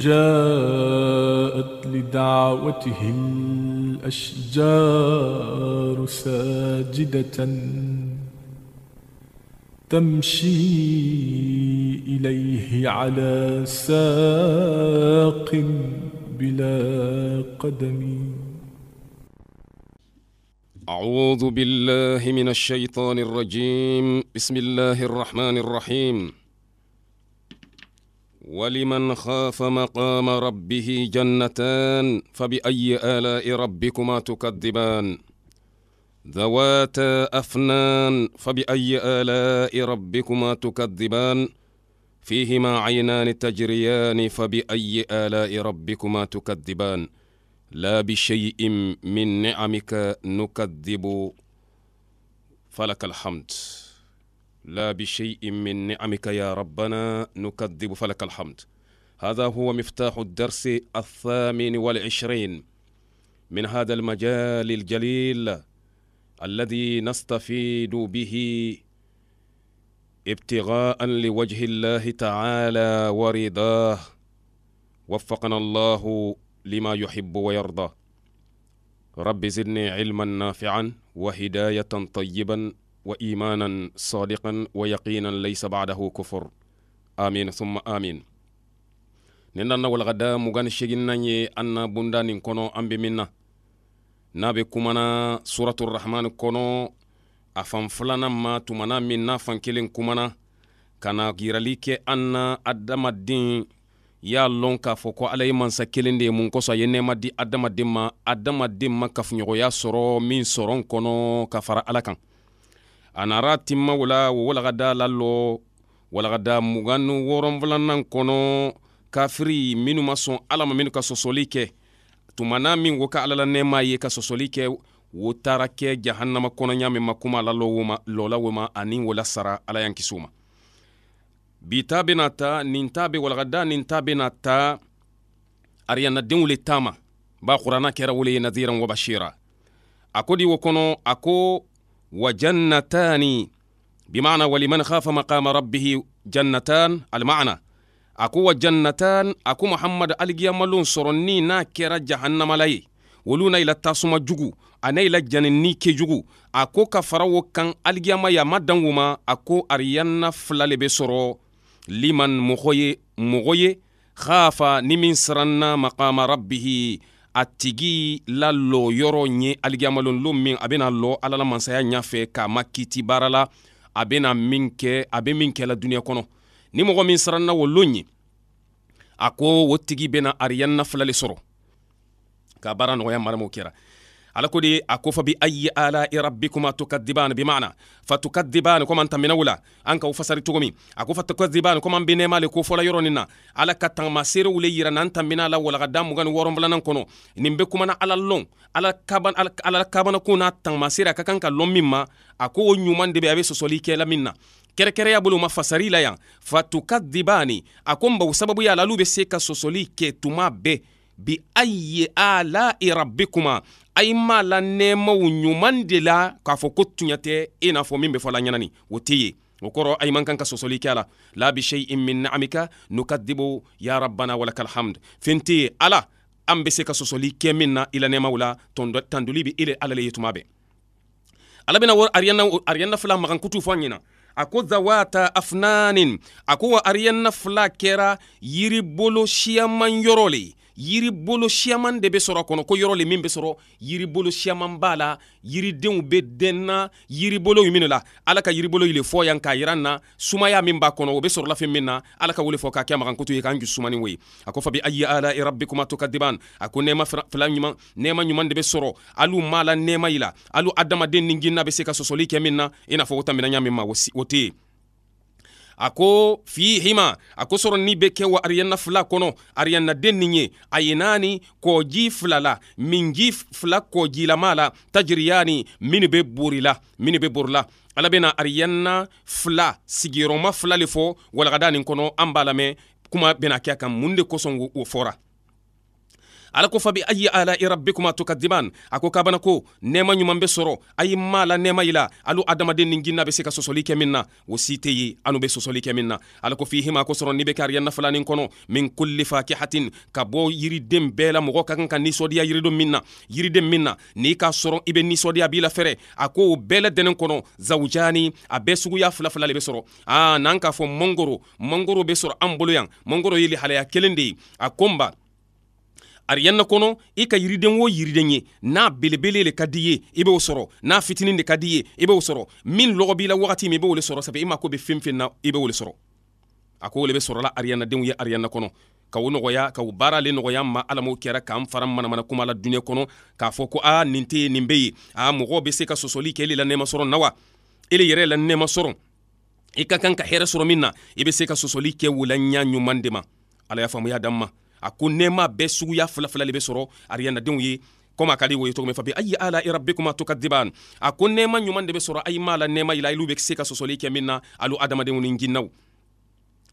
جاءت لدعوتهم الأشجار ساجدة تمشي إليه على ساق بلا قدم أعوذ بالله من الشيطان الرجيم بسم الله الرحمن الرحيم ولمن خاف مقام ربه جنتان فبأي آلاء ربكما تكذبان ذواتا أفنان فبأي آلاء ربكما تكذبان فيهما عينان تجريان فبأي آلاء ربكما تكذبان لا بشيء من نعمك نكذب فلك الحمد لا بشيء من نعمك يا ربنا نكذب فلك الحمد هذا هو مفتاح الدرس الثامن والعشرين من هذا المجال الجليل الذي نستفيد به ابتغاء لوجه الله تعالى ورضاه وفقنا الله لما يحب ويرضى رب زدني علما نافعا وهدايه طيبا wa imanan sadiqan wa yaqinan laysa badahu kufur amin summa amin nin dan na walagada mugan segin nan ye an na bunda nin kɔnɔ an be min na n'a be kumana suraturahmani kɔnɔ a fan filanan ma tumana min n'a fan kelen kumana ka na yirali kɛ an na adamaden y'a lɔn k'a fɔ ko ala ye mansa kelen de mun kosɔn a ye nɛɛma di ma adamaden ma kafoɲɔgɔnya sɔrɔ min sɔrɔ n kɔnɔ ka anara timmawo la wo walagada la lɔ walagada mugan ni wɔrɔnfilanan kɔnɔ kafiri minnu ma sɔn ala ma minnu ka sɔsɔli kɛ tuma na min wo ka ala la nɛɛma ye ka sɔsɔli kɛ wo taara kɛ jahanama kɔnɔya min ma kuma la lɔla wo ma ani wo la sara ala y'an kisi o ma bi ta bena ta nin ta be walagada nin ta bena ta ariyanadenw le taama ba kurana kɛra wole ye nadiran wa bashira a ko di wo kɔnɔ a ko وجنتان بمعنى ولمن خاف مقام ربه جنتان المعنى أكو جنتان أكو محمد ألقيا ملون سرني ناكرا جهنم لي ولونا إلى تاسما جوجو أنا إلى جنني كي جوجو أكو كفروا كان ألقيا ما يمدن وما أكو أريانا فلالي بسرو لمن مخوي مغوي خاف نمين سرنا مقام ربه a tigi lalɔ yɔrɔ ye aligiyamalonlo min a bena lɔ alala mansaya ɲafɛ k'a ma kiti baara la a bena min kɛ a be min kɛla duniɲa kɔnɔ ni mɔgɔ min siranna wo lon ye a ko o tigi bena ariyanna fila le sɔrɔ ka baara nɔgɔya maramaw kɛra ala ko a ko bi ayi ala rabbikuma tukadiban bi maana fa tukadiban ko an ka fasari cogo a ko fa tukadiban bi nɛɛma le ko na ala ka tagamaseerew le yira n'an tamina la walakada mugan ni kɔnɔ nin bɛ kumana ala lɔn ala kabanakun n'a tagamaseere a ka kan ka lɔn min ma a ko o ɲuman de bɛ a bɛ sɔsɔli kɛ min na kɛrɛkɛrɛya bolo ma fasari la yan fatukadibani a ko n baw sababuya la al'u bɛ se ka sɔsɔli kɛ tuma bɛɛ bi ayi ala'i rabbikuma a yi m'a la nɛɛmaw ɲuman de la k'a fɔ ko tuɲa tɛ i e n'a fɔ min bɛ fɔla ɲɛnani o tɛ ye o kɔrɔ a man kan ka sɔsɔli kɛ a la la bi shay'in min naamika nukadibu ya rabbana walakal hamd fɛn tɛ ye ala an be se ka sɔsɔli kɛ min na i la nɛɛmaw la tanduli bi ile ala le ye tuma bɛɛ ala bɛna wari ariyanna ariyanna fila magankutu fɔ an ɲɛna a ko zawata afnanin a ko wa ariyana fila kɛra yiribolo siyaman yɔrɔ le ye yiribolo siyaman de be sɔrɔ kɔnɔ ko yɔrɔ le min be sɔrɔ yiribolo siyaman b'a la yiridenw be dɛnna yiribolo min la ala ka yiribolo le fɔ yan k'a yiran na sumaya min b'a kɔnɔ o be sɔrɔla fɛn min na ala ka wele fɔ k'a kɛ magan koto ye k'an ju sumani wo ye a ko fa ayi ala rabbikuma tukadiban a ko nɛɛma fila ɲuman nɛɛma ɲuman de be sɔrɔ alu m'a la nɛɛma yi la alu adamaden ni ginna be se ka sɔsɔli kɛ min na i n'a fɔ wo ta minɛ min ma o tɛ a ko fihima a ko ni be kɛ wa ariyanna fila kɔnɔ den nin ye a ye naani kɔji fila la minji fila kɔjilama la tajiriyani minnu be borila minnu be borila ala bena ariyanna fila sigiyɔrɔma fila le fɔ walagada nin kɔnɔ an b'a lamɛn kuma bena kɛ kan mun de kosɔn o fɔra ala ko fa ayi alai rabbikuma tukadiman a ko kabana ko nema ɲuman be sɔrɔ ayi mala ma la alu adamaden ni ginna be se ka sɔsɔli kɛ min na o si tɛ ye anu be sɔsɔli kɛ min na ala ko fihima kosɔrɔ ni be kɛ ariyanna kɔnɔ min kulli fakihatin ka bɔ yiriden bɛɛ la mɔgɔ ka kan ka ninsɔdiya yiridon min na yiriden min na n'i k'a sɔrɔ i be ninsɔdiya b'i la fɛrɛ a ko o bɛɛ la dɛnɛn kɔnɔ zawujani a bɛɛ suguya fila le be sɔrɔ a n'an k'a fɔ mangoro mangoro be sɔrɔ an bolo yan mangoro ye lihalaya kelen de ye a konba ariyanna kɔnɔ i e ka yiriden o yiriden ye n'a belebele le ka di ye i e b'o sɔrɔ n'a fitinin de ka di ye i e b'o sɔrɔ min lɔgɔ b'i la wagati min i b'o le sɔrɔ sabu i mako bɛ fɛn fɛn na i b'o le sɔrɔ a ko le bɛ sɔrɔla ariyannadenw ye ariyanna kɔnɔ ka o nɔgɔya ka o baara le nɔgɔya ma ala m'o kɛra k'an fara manamana kuma la duniɲɛ kɔnɔ k'a fɔ ko a nin tɛ ye nin bɛ ye a mɔgɔw bɛ se ka sɔsɔli kɛ ele la nɛɛma sɔrɔ na wa ele yɛrɛ la nɛɛma sɔrɔ i ka kan ka hɛrɛ sɔrɔ min na i bɛ se ka sɔsɔli kɛ o la ɲa ɲuman de ma ala y'a faamuya dan ma a ko nɛɛma bɛɛ suguya filafila le bɛ sɔrɔ ariyanadenw ye kɔmi a ka di wo ye cogo min fa bi ayi ala irabikuma tukadiban a ko nɛɛma ɲuman de bɛ sɔrɔ ayi m'a la nɛɛma yila ilu bɛ se ka sɔsɔli kɛ min na alu adamadenw ni jinnaw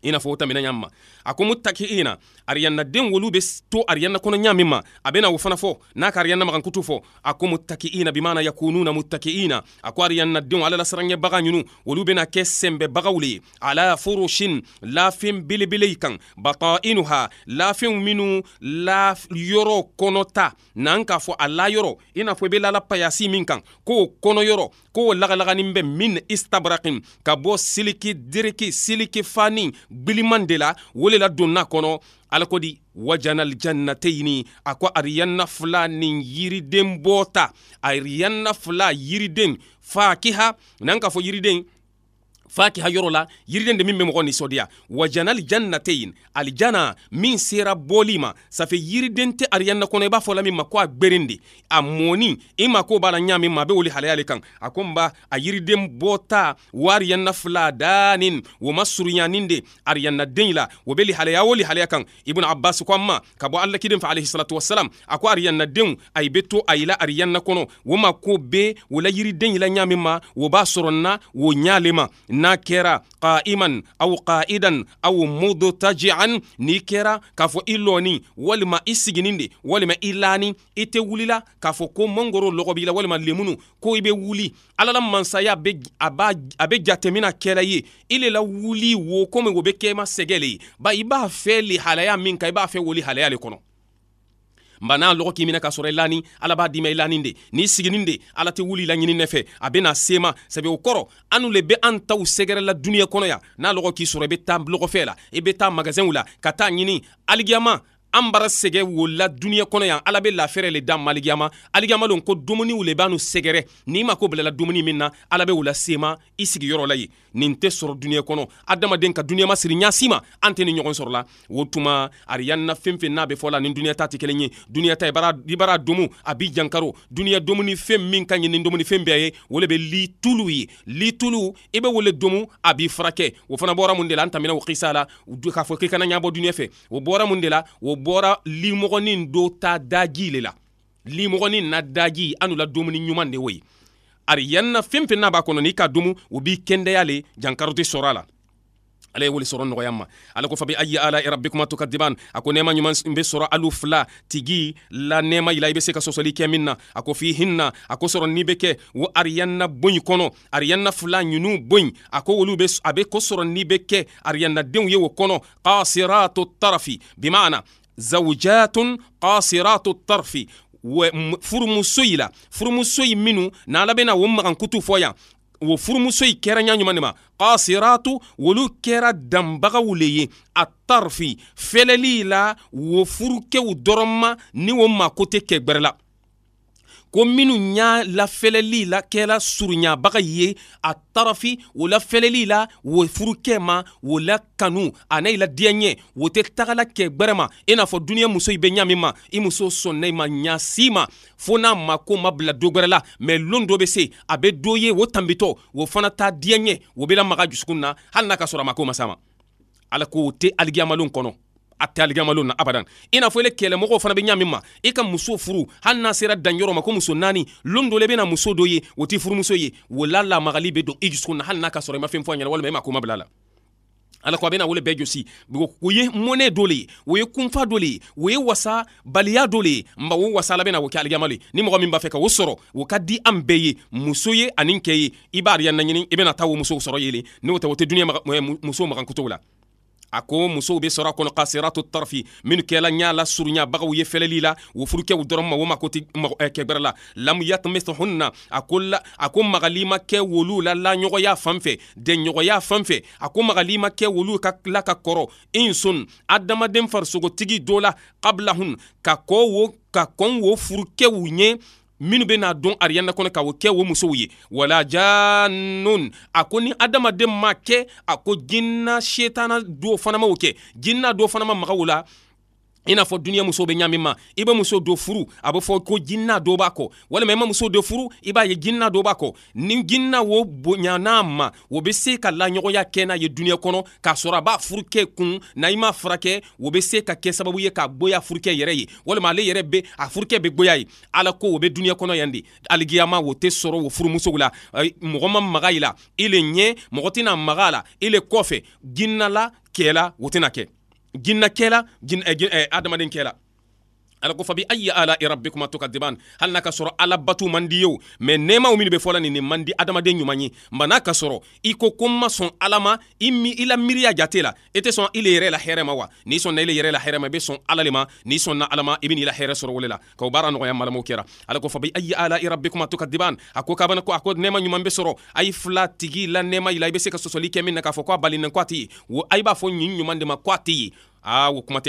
i n'a fɔ o tɛmɛnɛ ɲa ma a ko mutakiina ariyannaden wolu be to ariyanna kɔnɔ ɲa min ma a bena o fana fɔ n'a ka ariyanna magan kutu fɔ a ko mutakiina bimana yakununa mutakiina a ko ariyannadenw ala la baga ɲinu olu bena kɛ sɛnbɛbagaw le ye ala furushin lafin belebele kan batainuha lafenw minnu la yɔrɔ kɔnɔta n'an k'a fɔ a la yɔrɔ i n'a fɔ i be lala payasi min kan k'o kɔnɔ yɔrɔ ko lagalaganin bɛ min istabrakim ka bɔ siliki diriki siliki fani gwiliman de la o le la donna kɔnɔ alakodi di wajanal jannateyini a ko ariyanna fila nin yiriden bɔta ariyanna fila yiriden fakiha n'an k'a fɔ yiriden faki hayoro la yiriden de min bɛ mɔgɔ nisɔndiya wa jana alijanateyin alijana min sera bɔli ma safe yiriden tɛ ariyanna kɔnɔ i b'a fɔla min ma ko a gwerin de a mɔni i ma ko b'a la ɲa min ma a be woli halaya le kan a ko n ba a yiriden bɔta wa ariyanna fila danin wo ma surunyanin de ariyanna den la wo be lihalaya wo lihalaya kan ibn abbas ko an ma ka bɔ alakiden fɛ alayhi salatu wasalam a ko ariyana denw a yi be to a yila ariyanna kɔnɔ wo ma ko be wo la yiriden yila ɲa min ma wo b'a sɔrɔ na wo ɲa le ma n'a kɛra qa'iman aw qa'idan aw mudtaji'an n'i kɛra k'a fɔ i lɔni walima i siginin de walima i lani i tɛ wulila k'a fɔ ko mangoro lɔgɔ b'i la walima lemunu ko i be wuli ala la mansaya be a a bɛ jatemina kɛla ye i le la wuli wo komi o be kɛma sɛgɛ le ye ba i b'a fɛ lihalaya min ka i b'a fɛ wo halaya le kɔnɔ nba n'a lɔgɔ k'i minɛ ka sɔrɔ i lani ala b'a dima i lanin de n'i siginin de ala tɛ wuli i laɲini nɛfɛ a bena sema sabi o kɔrɔ anu le be an taw sɛgɛrɛla duniɲɛ kɔnɔ ya n'a lɔgɔ k'i sɔrɔ i be taa e lɔgɔfɛ la i be taa magazɛnw la ka taa ɲini aligiyama an bara sɛgɛ wola duniɲɛ kɔnɔ yan ala be lafɛrɛ le da maligiyama aligiyama lon ko dumuniw le b'anu sɛgɛrɛ n'i ma ko bilala dumuni min na ala be o la sema i sigiyɔrɔ la ye nin tɛ sɔrɔ duniɲɛ kɔnɔ adamaden ka duniɲɛ masiri ɲasi ma an tɛ ni ɲɔgɔn sɔrɔla o tuma ariyanina fɛn fɛn n'a bɛ fɔla nin duniɲɛ ta tɛ kelen ye duniɲɛ ta i bara domu a b'i jankaro duniɲɛ domuni fɛn min ka ɲi nin domuni fɛn bɛɛ ye o le bɛ litulu ye litulu i be wele domu a b'i furakɛ o fana bɔra mun de la an tamina o kisa la k'a fɔ k'i kana ɲabɔ duniɲɛ fɛ o bɔra mun de la o bɔra limɔgɔnin do ta daji le la limɔgɔnin na daji anu la domuni ɲuman de wo ye ari yanna fen fen n'a b'a kɔnɔ n'i ka dumu u b'i kɛndɛya le jankaro tɛ sɔrɔ a la ale ye wuli sɔrɔ nɔgɔya ma ale ko fa ayi ala rabbikuma tukadiban a ko nɛɛma ɲuman be sɔrɔ alu fila tigi la nɛɛma yila i be se ka sɔsɔli kɛ min na a ko fii hinna a ko sɔrɔ ni be kɛ wo ariyanna boyi kɔnɔ ariyanna fila ɲunu boyi a ko wolu be a be ko sɔrɔ ni be kɛ ariyannadenw ye wo kɔnɔ kasiratu tarafi bimana zawjatun kasiratu tarfi furumuso yi la furumuso yi minnu n'ala bɛna o magankutu fɔ yan o furumuso yi kɛra ɲaɲuman de ma kasiratu wolu kɛra danbagaw le ye a tarifi fɛlɛli la wo furukɛw dɔrɔn ma ni o mako tɛ kɛgbɛrɛ la ko minnu y'a lafɛlɛli la kɛla surunyabaga ye a tarafi o lafɛlɛli la wo furukɛ ma wo la kanu a n'a i la diya ɲɛ wo tɛ tagala kɛ gwɛrɛma i n'a fɔ duniɲa muso i bɛ ɲa min ma i muso sɔnna i ma ɲa si ma fɔɔ n'a ma ko ma bila do gwɛrɛ la mɛn loon dɔ be se a be do ye o tanbitɔ o fana t'a diya ɲɛ o be lamaga jusukun na hali n'a ka sɔrɔ a ma ko masa ma ala ko tɛ aligiyamalon kɔnɔ a tɛ alijamalon na abadan i n'a fɔ ile kɛlɛmɔgɔw fana be ɲa ma i ka muso furu hali n'a sera danyɔrɔ ma ko muso naani lon dɔ le bena muso dɔ ye o t'i furumuso ye wo la lamagali be don i jusukun na hali n'a ka sɔrɔ i ma fɛn fɔ a ɲɛna walima i e ma koma bila la ala ko a bena wole bɛɛ josi o ye mɔnɛ dɔ le ye o ye kunfa dɔ le ye o ye wasa baliya dɔ le ye ma o wasala bena o kɛ aligama le ni mɔgɔ min b'a fɛ ka o sɔrɔ o ka di an bɛɛ ye muso ye ani kɛ ye i b'a ariya naɲini i bena taa o musow sɔrɔ ye le n'o tɛ o tɛ duniɲa musow magan la a ko musow be sɔrɔ a kɔnɔ kasiratu tarafi minw kɛla ɲa la suruɲabagaw ye fɛlɛli la wofurukɛw dɔrɔn mawo mako tɛ kɛgwɛrɛ la lam yatmishunna a ko la a ko magali ma kɛ wolu la laɲɔgɔnya fan fɛ dɛnɲɔgɔnya fan fɛ a ko magali ma kɛ wolu ka la ka kɔrɔ insun adamaden farisogotigi do la qablahun ka kɔ wo ka kɔn wo furukɛw ye minnu bɛna dɔn ariyana kɔnɔ ka o kɛ o musow ye wala jannun a ko ni adamaden ma kɛ a ko jinna setana dɔ fana ma o kɛ jinna dɔ fana ma maga o la i n'a fɔ duniɲa musow be ɲami ma i be muso do furu a be fɔ ko jinina do b'a kɔ walima i ma muso do furu i b'a ye jinina do b'a kɔ ni jinina wo boya n'a ma o be se ka laɲɔgɔnya kɛ n'a ye duniɲa kɔnɔ k'a sɔrɔ a b'a furu kɛ kun na i m'a furakɛ o be se ka kɛ sababu ye k'a goya furukɛ yɛrɛ ye walima ale yɛrɛ be a furukɛ be goya ye ala ko o be duniɲa kɔnɔ yan de aligiyama o tɛ sɔrɔ o furumusow la mɔgɔ ma maga i la i le ɲɛ mɔgɔ tɛna maga a la i le kɔfɛ jininala kɛla o tɛna kɛ jinna kɛla eh, eh, adamaden kɛla ala ko fabi ayi ala rabbikuma tukadiban hali n'a ka sɔrɔ ala batu man di ye o mɛ nɛɛmaw minnu bɛ ni man di adamaden ɲuman ye ka sɔrɔ i ko ko n ma sɔn ala ma i mi ile yɛrɛ la hɛrɛ wa n'i sɔnna ile yɛrɛ la hɛrɛ ma i ala le n'i sɔnna ala ma i bɛ n'i la hɛrɛ sɔrɔ wale la k'o baara nɔgɔya ala ko fabi ayi ala rabbikuma tukadiban a ko kabana ko a ko nɛɛma ɲuman bɛ sɔrɔ a tigi la nɛɛma yira i ka sɔsɔli kɛ min na k'a fɔ ko a balinen ko a tɛ a b'a fɔ nin ɲuman de ma ko a aa wo kuma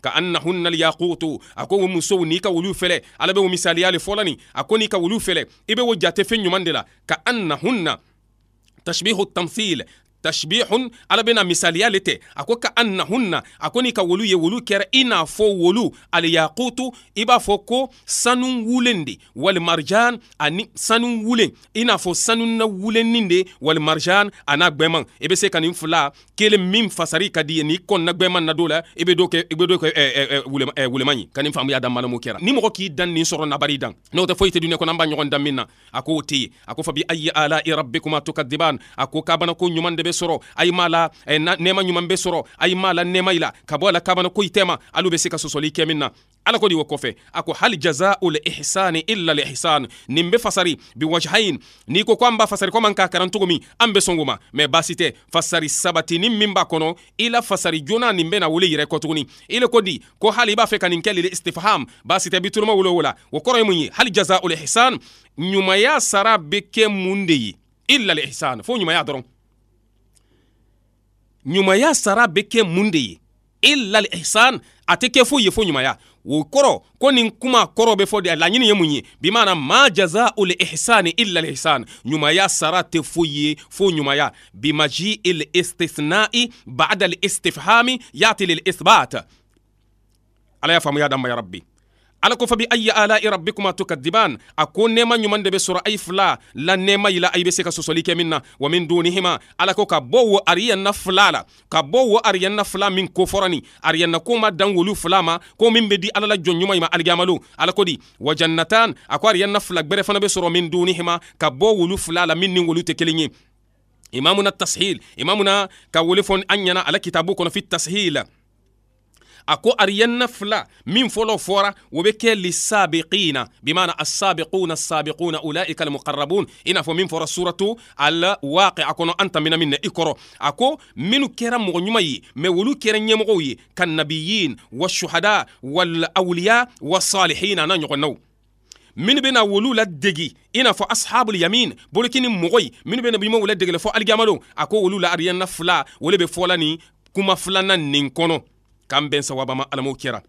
ka annahunna alyaqutu ako wo musow n'i ka wulu fele ala be wo misaliyale fɔla ako a n'i ka wulu fele i be wo jate fɛn ɲuman de la ka annahunna tashbihu tamthil tashbihun ala bena misaliyale tɛ a ko ka annahunna a ko n'i ka wolu ye wolu kɛra i n'a fɔ wolu aliyakutu i b'a fɔ ko sanu wulen de wali marijan ani sanu wulen i n'a fɔ sanu na wulennin de wali marijan a n'a gwɛman i bɛ se ka nin fila kelen min fasari ka di ye n'i kɔnɔna gwɛman na do la i bɛ dɔ kɛ i bɛ dɔ kɛ wuleman ye ka nin faamuya dan malamu kɛra ni mɔgɔ k'i dan nin sɔrɔ nabari dan n'o tɛ foyi tɛ dunɛ kɔnɔ an b'a ɲɔgɔn dan min na a k'o tɛ yen a ko fa bi ayi ala i rabbikuma tukadiban a ko k'a bana ko ɲuman de bɛ soro a mala eh, nema la nɛɛma ɲuman bɛ sɔrɔ a ye m'a la ka bɔ a kabana koyi tɛma alu be se ka sɔsɔli kɛ na ala ko di wo kɔfɛ a ko hali jazau ihsani illa lihsan nin be fasari biwajhain n'i ko ko an b'a fasari koman k'a karan tugumi min an be sɔngo ma mɛ baasi fasari sabatini min b'a kɔnɔ ila la fasari joona nin bena wuli yɛrɛ kɔ tuguni i ko di ko hali i b'a fɛ ka nin kɛ lil istifham baasi tɛ bituruma wolo wo la o kɔrɔ ye mun ye hali jazau lihsan ɲumanya sara be kɛ mun de ye illa lihsan fo ɲumanya dɔrɔn ɲumanya sara bɛ kɛ mun de ye ilal ihsan a tɛ kɛ foyi ye fo ɲumanya o kɔrɔ ko nin kuma kɔrɔ bɛ fɔ laɲini ye mun ye bi maana ma jazaul ihsani illa lihsan ɲumaya sara tɛ foyi ye fo ɲumaya bimaji il istisnai bada istifhami yati lil isbat ala y'a faamuya danma ya rabbi ala ko fa bi ayi ala'i rabbikuma tukadiban a ko nɛɛma ɲuman de bɛ sɔrɔ ayi fila la nema yila ayi bɛ se ka sɔsɔli kɛ min na wa min dunihima ala ko ka bɔ wo ariyanna fila la ka bɔ wo ariyanna fila min kofɔra ariyanna ko ma dan wolu fila ma ko min be di alala la jɔn ɲuman ma alijamalo ala ko di wa jannatan a ko ariyanna fila gbɛrɛ fana be sɔrɔ min dunihima ka bɔ wolu fila la min ni wolu tɛ kelen ye imamuna tashil imamuna ka wele an ɲɛna ala kitabu kɔnɔ fi tashila a ko ariyanna fila min fɔlɔ fɔra o bɛ kɛ lisabiqina bimana asabiquna asabiquna ulaika almuqarrabun i n'a fɔ min fora suratu alwaqi a kɔnɔ an tamina min na i kɔrɔ a ko minnu kɛra mɔgɔ ɲuman ye mɛ wolu kɛra ɲɛmɔgɔw ye ka washuhada walawliya wasalihina n'a ɲɔgɔnnaw min bena wolu la degi ina fo ashabul yamin bolokini mɔgɔyi min bena bima wula degele fo alijamadon a ko wolu la ariyanna fila wole be fɔla ni kuma filanan nin kɔnɔ kamben bɛn sawabama alamo kera kɛra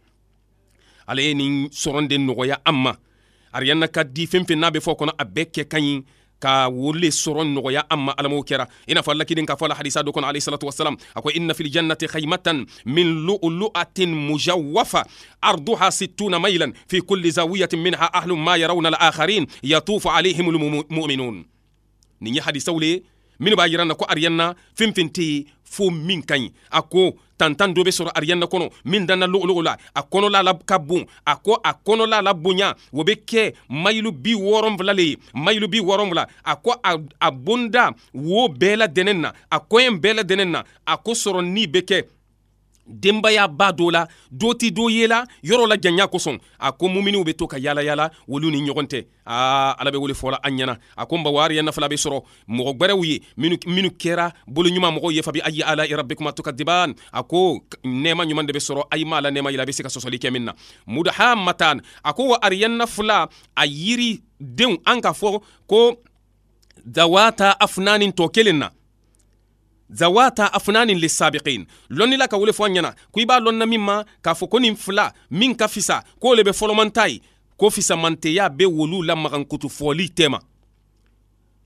ale ye nin sɔrɔn de nɔgɔya an ma ariyanna ka di fɛn fɛn n'a be fɔ kɔnɔ a bɛɛ kɛ ka ɲi ka wole sɔrɔ nɔgɔya an ma ala m'o kɛra i n'a fɔ alakiden k'a fɔ la hadisa do kɔnɔ alayhi salatu wasalam a ko inna fil jannati khaymatan min lu'lu'atin mujawwafa arduha sittuna mailan fi kulli zawiyatin minha ahlu ma yarawna al-akharin yatufu alayhim al-mu'minun nin ye hadisaw le minnu b'a yira n na ko ariyanna fɛn fɛn tɛ yen fo min ka ɲi a ko tantan dɔ bɛ sɔrɔ ariyanna kɔnɔ min danna logologo la a kɔnɔla la ka bon a ko a kɔnɔla la bonya o bɛ kɛ mayilu bi wɔɔrɔnfila le ye mayilu bi wɔɔrɔnfila a ko a, a bonda wo bɛɛ la dɛnɛ na a kɔɲɛ bɛɛ la dɛnɛ na a ko sɔrɔ ni bɛ kɛ denbaya ba dɔ la do tɛ dɔ ye la yɔrɔ la janya kosɔn a ko muminiw bɛ to ka yala yala olu ni ɲɔgɔn tɛ aa ala be wele fɔla an ɲɛna a ko nba wariya nafala bɛ sɔrɔ mɔgɔ gwɛrɛw ye minnu minnu kɛra boloɲuman mɔgɔw ye fabi ayi ala rabbikuma tukadiban a ko nɛɛma ɲuman de be sɔrɔ ayi ma ala nɛɛma yira a bɛ se ka sɔsɔli kɛ min na mudahamatan a ko wa ariyanna fula a yiri denw an ka fɔ ko dawata afunanin tɔ kelen na zawata afnanin lisabiqin lɔnni la ka wole fɔ a ɲɛna ko i b'a lɔnna min ma k'a fɔ ko nin fila min ka fisa k'o le bɛ fɔlɔman ta ye ko fisamanteya be wolu la magankutu fɔli tɛma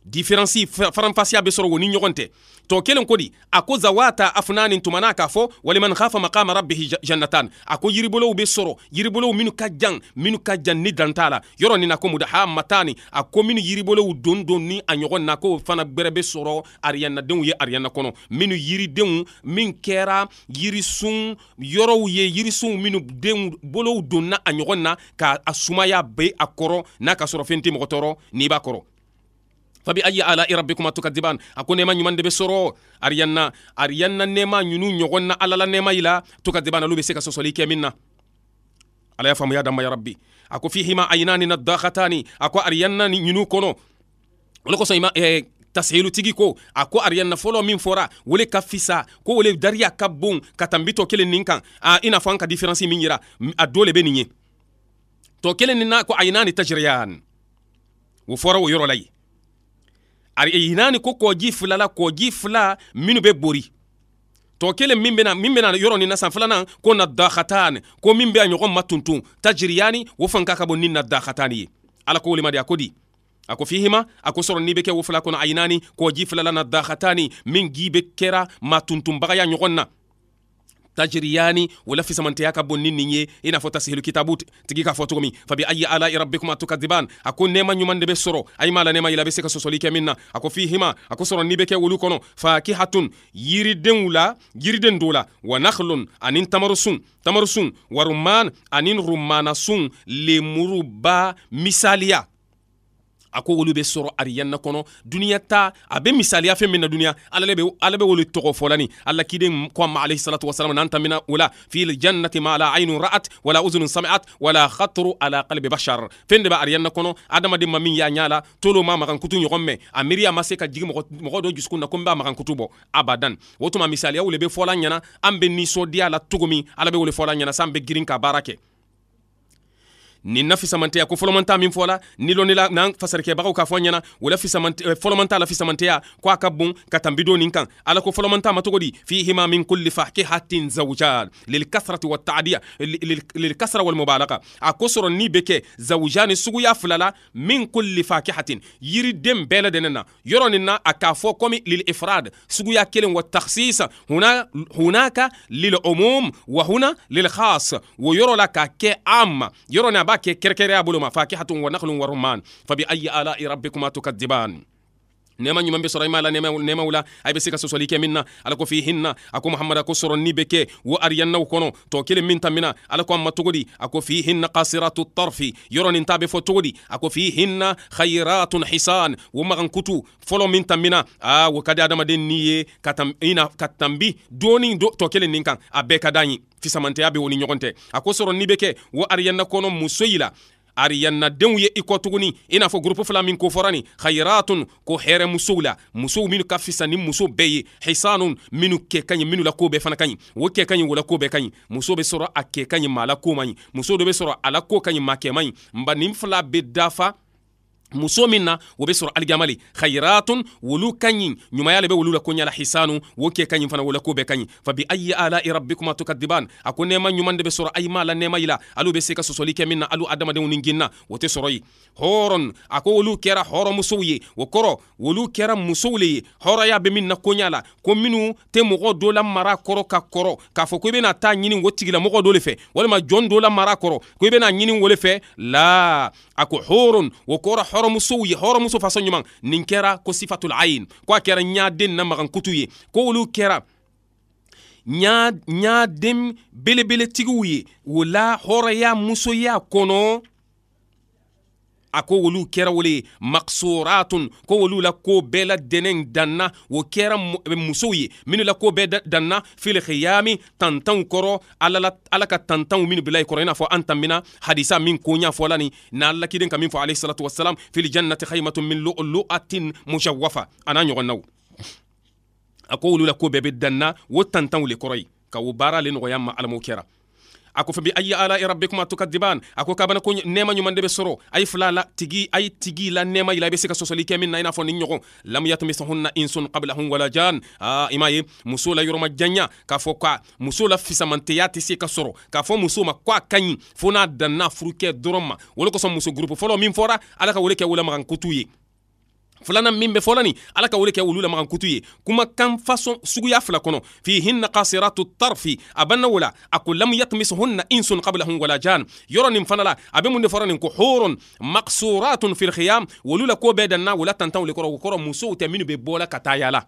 diferansi faranfasiya be sɔrɔ o ni ɲɔgɔn tɛ tɔ kelen ko a ko zawata afunanin tumana k'a fɔ waliman hafa maqama rabbihi jannatan a ko yiribolow be sɔrɔ yiribolow minnu ka jan minnu ka jan ni dan la yɔrɔ nin na ko mudahamatani a ko minnu yiribolow don don ni a ɲɔgɔn na ko fana bɛrɛ be sɔrɔ ariyanadenw ye ariyana kɔnɔ minnu yiridenw min kɛra yirisun yɔrɔw ye yirisunw minnu denw bolow donna a ɲɔgɔn na ka a sumaya be a kɔrɔ n'a ka sɔrɔ fɛn tɛ mɔgɔ tɔɔrɔ n'i b'a kɔrɔ fabi ayi ala rabbikuma tukadiban a ko nema ɲuman de be soro ariyanna ariyanna nema ɲunu ɲɔgɔn na alala nema yi tukadiban tukadibana be se ka sɔsɔli kɛ min na ala y'a faamuya danma ya rabbi ako ko fihima ayinani na dakatani a ariyanna ni ɲinu kɔnɔ wala le kosɔn ima eh, tasihilutigi ko a ko ariyanna fɔlɔ min fɔra wole ka fisa ko wole dariya ka bon ka tanbitɔ kelen nin kan a i n'a fɔ an ka diferansi min yira a do le be nin ye tɔ kelen nin na ko ayinani tajriyan wo fɔra o yɔrɔ la ye ari hinani eh, ko kɔji fila la kɔji fila minnu bɛ bori tɔ kelen min bɛna min bɛna yɔrɔ nin na san filanan ko na dakhatani ko min bɛ a ɲɔgɔn ma tuntun tajiriyani o fan ka ka bɔ ni na dakhatani ye ala ko wolema de a ko di a ko fihima a ko sɔrɔ n'i bɛ kɛ wo fila kɔnɔ a hinani kɔji fila la na dakhatani min gi bɛ kɛra ma tuntunbagaya ɲɔgɔn na tajiriyani wala fisamante yaka bon nin ye i n'a fɔ tasihilu kitabu tigi k'a fɔ cogo fabi ayi ala rabbikuma tukadiban a ko nɛɛma ɲuman de be sɔrɔ ayi yi la nɛɛma yila bɛ se ka sɔsɔli kɛ min na a ko fihima a ko sɔrɔ n'i bɛ kɛ wolu kɔnɔ fakihatun yiridenw la yiriden do la wa nakhlun ani tamarusun tamarusun wa ruman ani rumanasun lemuruba misaliya a ko wolu be sɔrɔ ariyanna kɔnɔ duniya ta a be misaliya fɛn min na duniya ala be ala bɛ olu tɔgɔ fɔlani ala kiden ko a ma alayhi salatu wasalam n'an tamina o la fi jannati ma ala aynu ra'at wala uzunu sami'at wala khatru ala qalbi bashar fɛn de bɛ ariyanna kɔnɔ adamaden ma min y'a ɲa la tolo ma magankutu kutu ɲɔgɔn a miiri a ma se ka jigin mɔgɔ dɔ jusukun na ko n b'a magan kutu bɔ abadan o tuma misaliyaw le be fɔla ɲɛna an be nisɔndiya la togo min ala be wolu fɔla ɲɛna san girin ka baara kɛ ni na fisamanteya ko folomanta min fola ni fɔla la n'an ke bako k'a fɔ ɲɛna wala fɔlɔmanta la fisamanteya ko a ka bon ka tanbido nin kan ala ko folomanta matogodi fi hima min kulli fahki fakihatin zawjan lilkasrati watadiya lil kasra wal ko sɔrɔ ni beke kɛ sugu ya fulala min kulli fakihatin yiri dem bela denena yɔrɔ nin na a komi lil ifrad sugu ya kelen wa huna hunaka lil umum wa huna lilkhas wo yɔrɔ la k'a kɛ am yɔrɔ ni باك كركري أبولما فاكهة ونخل ورمان فبأي آلاء ربكما تكذبان nema ɲuman be sɔrɔ imala nema la nɛmaw a be se ka sɔsɔli kɛ min na ala ko fihinna a ko muhamada ko be kɛ wo ariyannaw kɔnɔ tɔɔ kelen min ta min na ala ko a ma cogo a ko fihinna kasiratu tarfi yɔrɔnin ta be fɔ togodi a ko fihinna khairatun hisan wo magankutu fɔlɔ min ta min na a wo ka di adamaden ni ye ka tanbi dooni tɔ kelen nin kan a bɛɛ ka da ye fisamanteya be wo ni ɲɔgɔn tɛ a ko sɔrɔ ni be kɛ wo ariyanna kɔnɔ muso yi la ariyannadenw ye i kɔ tuguni i n'a fɔ gurupu fila min kofɔra nin hayiratun ko hɛrɛ musow la musow minnu ka fisa ni muso bɛɛ ye hisanun minnu kɛ ka ɲi minnu la ko bɛɛ fana ka ɲi o kɛ ka ɲi o la ko bɛɛ ka ɲi muso bɛ sɔrɔ a kɛ ka ɲi maa la ko ma ɲi muso dɔ bɛ sɔrɔ a la ko ka ɲi maa kɛ ma ɲi nba nin fila bɛ dafa muso min na wo be sɔrɔ alijamali khairatun wolu ka ɲi ɲumaya le be wolu la hisanu wo ke ka ɲi fana wola ko bɛɛ ka ɲi fa bi ayi ala rabbikuma tukadiban a ko nɛɛma ɲuman de be sɔrɔ ayi la nɛɛma alu be se ka sɔsɔli kɛ min na alu adamadenw ni ginna wo tɛ sɔrɔ ye hɔrɔn a ko wolu kɛra hɔrɔmusow ye o kɔrɔ wolu kɛra musow le ye hɔrɔya be min na koɲa la ko minnu tɛ mɔgɔ do la mara kɔrɔ ka kɔrɔ k'a fɔ ko i bena taa ɲini o tigilamɔgɔ do le fɛ walima jɔn do la mara kɔrɔ ko i bena ɲini wo le fɛ la a ko hɔrɔn o kɔrɔ hɔrɔmusow ye hɔrɔmuso fasɔn ɲuman nin kɛra ko sifatul ayin ko a kɛra ɲaden na kutu ye ko olu kɛra ɲaden belebeletigiw ye o la hɔrɔya musoya kɔnɔ a ko wolu kɛra wole maksuratun ko wolu la ko bɛɛ la dɛnɛn danna wo kɛra musow ye minnu la ko bɛɛ danna filihiyami tantanw kɔrɔ ala ka tantanw minnu bila i kɔrɔ i n'a fɔ an tan mina hadisa min ko ɲa fɔla ni n'a lakiden ka min fɔ alayhi salatu wasalam fil jannati haymatun min lu'lu'atin mushawwafa a n'a ɲɔgɔnnaw a ko wolu la ko bɛɛ bɛ danna wo tantanw le kɔrɔ ka wo baara le nɔgɔya ma alamaw kɛra ako fe bi ayi ala e rabbikuma tukadiban ako kabana ko nema nyuma de be ay fulala tigi ay tigi la nema ila i be se ka sɔsɔli kɛ min na ni nyoko lam yatmisuhunna insun qablahum wala jan a i musula yuruma muso la janya k'a fo ka muso la fisamanteya sika soro ka fo musuma kwa muso ma ko a fo n'a danna furukɛ dɔrɔn ma wolo kosɔn muso groupe folo min fora ala ka ke kɛ wolamagan kutu ye fulana min be fɔla ala ka wele kɛ olu lamagan kutu ye kumakan fasɔn suguya fila kɔnɔ fi hinna kasiratu tarfi a banna wola la a ko lam yatmishunna insun qablahum wala jan yɔrɔ nin fana la a be mun de fɔra nin ko hurun maqsuratun fi khiyam wolu la ko bɛɛ danna wala tantanw wole kɔrɔ o kɔrɔ musow tɛ minnu bɛ bɔla ka taa yala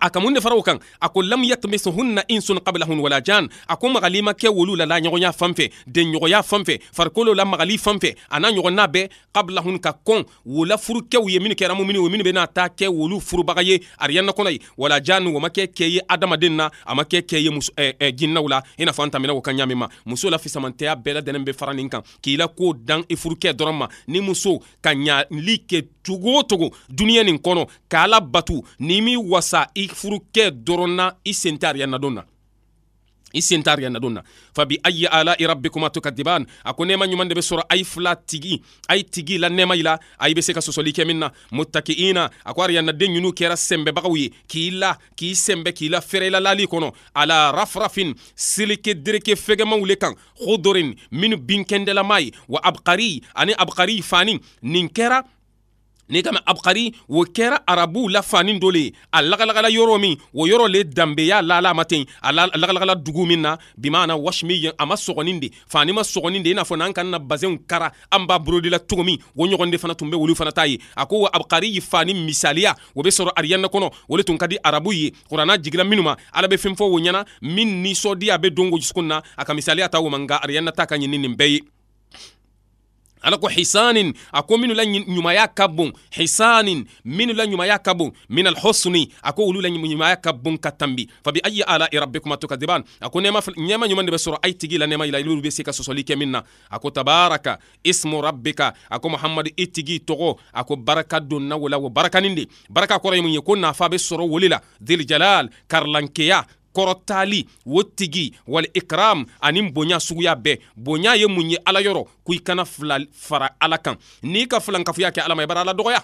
a kamun de fara kan a ko lam yatmisuhunna insun qablahun wala jan a ko magali ma kɛ wolu la laɲɔgɔnya fan fɛ denɲɔgɔnya fan fɛ farikolo la magali fan fɛ a n'a ɲɔgɔnna bɛɛ qablahun ka kɔn wola furukɛw ye minnu kɛra mumini o minnu bɛna taa kɛ wolu furubaga ye ariyanna kɔnɔ ye wala jan o ma kɛ kɛ ye adamaden na a ma kɛ kɛ ye muso ɛ eh, ɛ eh, jinnaw la i n'a fɔ an tɛmɛna o kan ɲa min ma muso la fisamantɛya bɛɛ lajɛlen bɛ fara nin kan k'i la ko dan i e furukɛ dɔrɔn ma ni muso ka ɲali kɛ cogo o cogo duniya nin kɔnɔ k'a la ni m'i wasa i furu kɛ dɔrɔn i sen tɛ ariyanadon na i sen t'a ariyanadon na fa bi ayi ala irabikuma to ka diban a ko nɛɛma ɲuman de bɛ sɔrɔ a fila tigi a tigi la nɛɛma yi la a bɛ se ka sɔsɔli kɛ min na mutakiina a ko ariyanaden ɲinu kɛra sɛnbɛbagaw ye k'i la k'i sɛnbɛ k'i la fɛrɛ i la lali kɔnɔ ala rafrafin seleke dereke fɛgɛmaw le kan hodorin minu binkɛndɛlama ye wa abkari ani abkari fani nin kɛra n'i tama abukari wo kɛra arabu la fani dɔ le ye a lagalagala yɔrɔ min wo yɔrɔ le danbe y'a la a ma ten a lagalagala dugu min na bimaana wasimi yen a ma sɔgɔnin de fani ma sɔgɔnin de i n'a fɔ n'an kan na bazɛnw kara an b'a la cogo min wo ɲɔgɔn de fana tun bɛ olu fana ta ye a ko wa abukari ye fani misaliya o bɛ sɔrɔ ariyanna kɔnɔ o le tun ka di arabu ye kuranna jiginna minnu ma ala bɛ fɛn fɔ o ɲɛna min nisɔndiya bɛ don ko dusukun na a ka misaliya ta wo ma nka ariyanna ta ka ɲini nin bɛɛ ye ala ko hisanin ako minu la ɲumaya ka hisanin minu la ɲumaya ka bon min alhusni ako ulula olu la ɲumaya ka bon fa bi ayi ala rabbikuma tukadiban ako nema nɛma nyuma ndebe sura bɛ sɔrɔ ay tigi la nɛma yila olu ka sosoli ke minna ako tabaraka ismu rabbika ako muhammad muhamadu i tigi baraka don na wala wo barakanin de baraka ko ye mun ye ko nafa bɛ sɔrɔ wole la kɔrɔtali wo tigi wali ikram ani bonya suguya bɛɛ bonya ye mun ye ala yɔrɔ ko i kana fila fara ala kan n'i ka filankafoya kɛ ala ma i bara ala dɔgɔya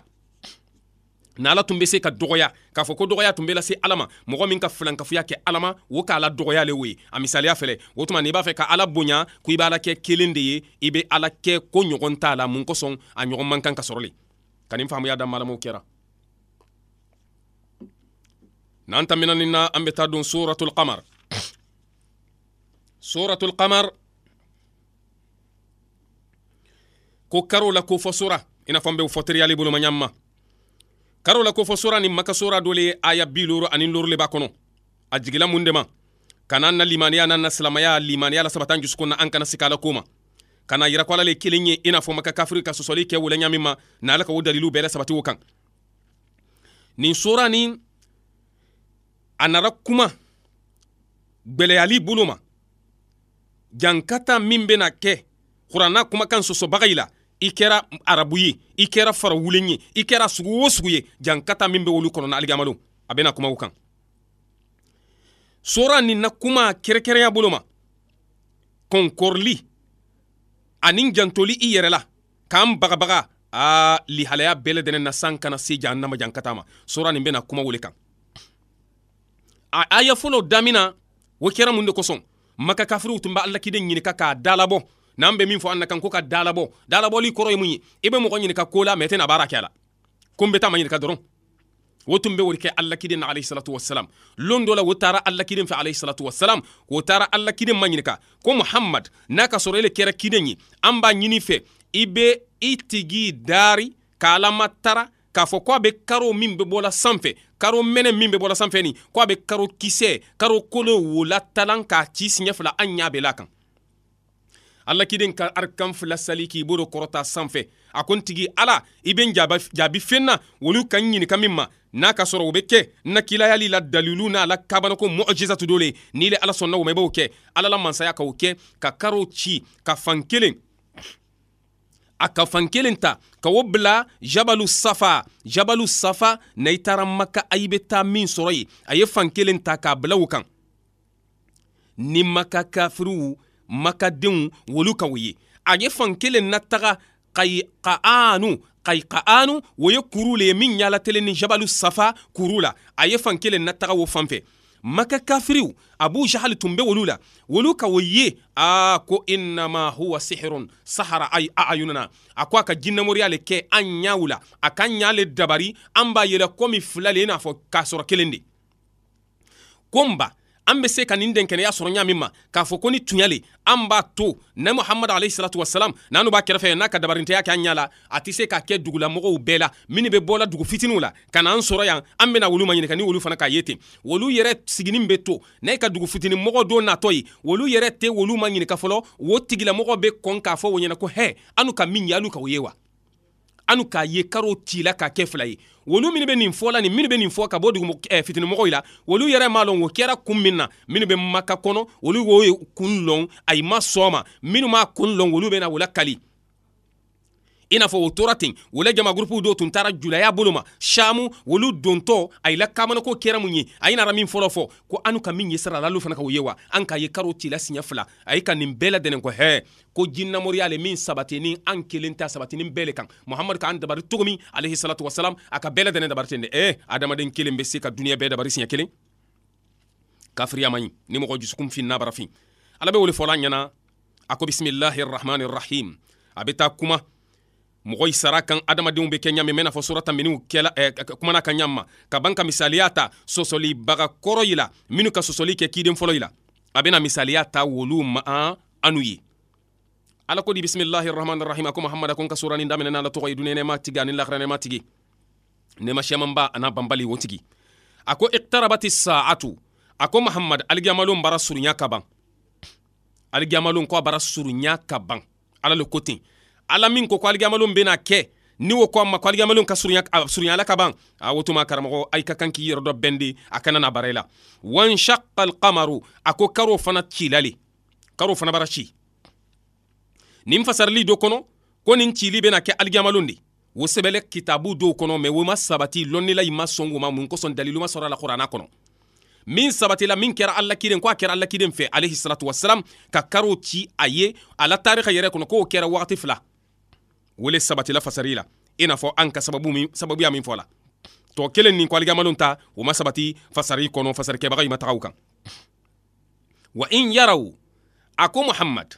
n'ala tun be se ka dɔgɔya k'a fɔ ko dɔgɔya tun be lase ala ma mɔgɔ min ka filankafoya kɛ ala ma o k'ala le o ye a misaliya fɛlɛ o tuma n'i b'a fɛ ka ala bonya ko i ala kɛ kelen de ye i be ala kɛ ko ɲɔgɔn t'a la mun kosɔn a ɲɔgɔn man kan ka sɔrɔle ka nin faamuya da malamaw kɛra n'an tɛmɛna na an bɛ taa don suratul qamar suratul qamar ko karo la kofo sura i n'a fɔ n bɛ fɔ teriyali bolo ma ɲamma karo la kofo sura ni maka sura dole ye aya bi loro ani loro le b'a kɔnɔ a jigila mun de ma ka n'an na limaniya n'an na silamaya limaniya la sabatan jusukun na an kana sigi ala ko ma ka na yira ko ala le kelen ye i n'a fɔ maka kafiri ka sɔsɔli kɛ wele ɲami ma na ala ka o dalilu bɛɛ la sabati o kan nin sura nin a nara kuma gwɛlɛyali bolo ma jankata min bena kɛ kuranna kumakan sɔsɔbaga yi la i kɛra arabu ye i kɛra farawulen ye i kɛra sugu o sugu ye jankata min be wolu kɔnɔna aligamadon a bena kumaw kan sora nin na kuma kɛrɛkɛrɛya bolo ma kɔnkɔrili ani jantoli i yɛrɛ la k'an bagabaga a lihalaya bɛɛ lɛdɛnɛ na san kana se jahannama jankata ma sora nin bena kuma wole kan a aya fɔlɔ damina wo kɛra mun de kosɔn maka kafiriw tun be alakiden ɲinika k'a dalabɔ n'an be min fɔ an kan ko ka dalabɔ dalabɔli kɔrɔ ye mun ye i be mɔgɔ ɲinika ko la mɛ tɛna baara kɛ a be wori kɛ alakiden na alayhisalatu wasalam lon dɔ la wo taara alakiden fɛ alayhisalatu wasalam k'o taara alakiden ma ɲinika ko muhamad n'a ka sɔrɔ kiden ye an b'a ɲini fɛ i be i daari k'a lamatara ko a be karo min be bɔla sanfe karo mɛnɛ min bɛ bɔla sanfɛ nin ko a bɛ karo kisɛ karo kolo wola talan k'a ci siɲɛ fila an ɲa bɛɛ la kan alakiden ka arikan fila sali k'i bolo kɔrɔta sanfɛ a ko n tigi ala i bɛ jaabi fɛn na olu ka n ɲininka min ma n'a ka sɔrɔ o bɛ kɛ na kilayali la dalilu n'a la kabanako mɔjizatu dole n'i le ala sɔnna o ma i b'o kɛ ala la mansaya k'o kɛ ka karo ci ka fan kelen a ka fan kelen ta ka o bila jabalu safa jabalu safa na i taara maka a yi bɛ taa min sɔrɔ yen a ye fan kelen ta k'a bila o kan ni maka kafiriw makadenw wolu ka o ye a ye fan kelen na taga qayqa'anu qayqa'anu wo ye kuru le ye min ɲalatelen ni jabalu safa kuru la a ye fan kelen na taga o fan fɛ maka kafiriw abu jahali tun be wolu la wolu ka wo ye a ko innama huwa sihirun sahara ay a ayunana a ko a ka jinnamoriya le kɛ an ɲaw la a ka ɲa le dabari an b'a yɛlɛ komi fila le i n'a fɔ k'a sɔrɔ kelen de ko n ba an be se ka nin denkɛnɛya sɔrɔ ɲa min ma k'a fɔ ko ni le an b'a to na muhamad alayhi salatu wasalam n'anu b'a kɛrɛfɛ n'a ka dabarintɛya kɛ an ɲa la a tɛ se ka kɛ dugulamɔgɔw bɛɛ la minnu be bɔla dugu fitiniw la ka na an sɔrɔ yan an bena wolu ma ɲininka ni wolu fana k'a ye ten wolu yɛrɛ siginin be to n'a ka dugu fitini mɔgɔ don natɔ ye wolu yɛrɛ tɛ wolu ma ɲininka fɔlɔ o tigilamɔgɔ be kɔn k'a fɔ o ɲɛna ko hɛ anu ka min ye anu ka o ye wa anu k'a ye karo t'i la k'a kɛ fila ye wolu minnu bɛ nin fɔ la nin minnu bɛ nin fɔ ka bɔ dugu eh, fitinimɔgɔw la wolu yɛrɛ m'a lɔn o kɛra kun min na minnu bɛ maka kɔnɔ olu y'o kun lɔn a ma sɔn a ma minnu m'a kun lɔn olu bɛ na o la kali i n'a fɔ o tora ten wele jama gurupuw do tun taara julaya bolo ma shamu wolu dontɔ a yila kamanako kɛra mun ye a ɲinara min fɔlɔ fɔ ko anu ka min ye sara lalu fana ka o ye wa an k'a ye karo cila siɲɛ fila a ye ka nin bɛɛ ladɛnɛ kɔ hɛ ko jinnamoriya le min sabatini an kelen ta sabatini bɛɛ le kan muhamadu k'an dabari cogo min alayhi salatu wasalam a ka bɛɛ ladɛnɛ dabari ten dɛ eh adamaden kelen bɛ se ka duniɲɛ bɛɛ dabari siɲɛ kelen kafiriya maɲi ni mɔgɔ jusukun fin nabarafin ala be wole fɔla ɲɛna a ko bisimilahi rahmani rahim a be taa kuma mɔgɔ i sara kan adamadenw be kɛ ɲami mɛn'a fɔ surata miniw kɛla eh, kumana ka ɲama ka ban ka misaliya ta sɔsɔlibaga kɔrɔ yi la minw ka sɔsɔli kɛ kiden fɔlɔ yi la a bena misaliya ta wolu ma anu ye ala ko di bisimilahi rahmani rahim a ko mahamada ko n ka sura nin daminɛna la tɔgɔ ye duniɲa nɛma tigi ani lahara nɛma tigi nɛma siyamanba a n'a banbali o tigi a ko iktarabati saatu a ko mahamad aligiyamalon bara surunya ka ban aligiyamalon ko a bara surunya ka ban ala le ko ten ala min ko ko aligamalon bena ke ni wo ko a ma ko aligamalon ka surunyala la kaban a ma karamɔgɔ ay ka kanki k'i yɛrɛ dɔ na barela wan shaqqa al qamaru ako karo fana cila karo fana barachi nim fasar li do kɔnɔ ko nin cili bena ke aligamalon de wo sebele kitabu dokono kɔnɔ wo masabati sabati lɔnnila i ma sɔn ma mun kosɔn dalilu ma la kuran'a kɔnɔ min sabatila min kɛra ala kiden ko a kɛra ala kiden fɛ alayhi salatu wasalam ka karo ci a ye a la k'o wele sabatila fasarila i n'a fɔ an ka sababu min sababuya min fɔ la tɔ kelen nin kwaligamalon ta o ma sabati fasari kɔnɔ fasarikɛbaga ma tagaw kan wa in yaraw a ko muhamad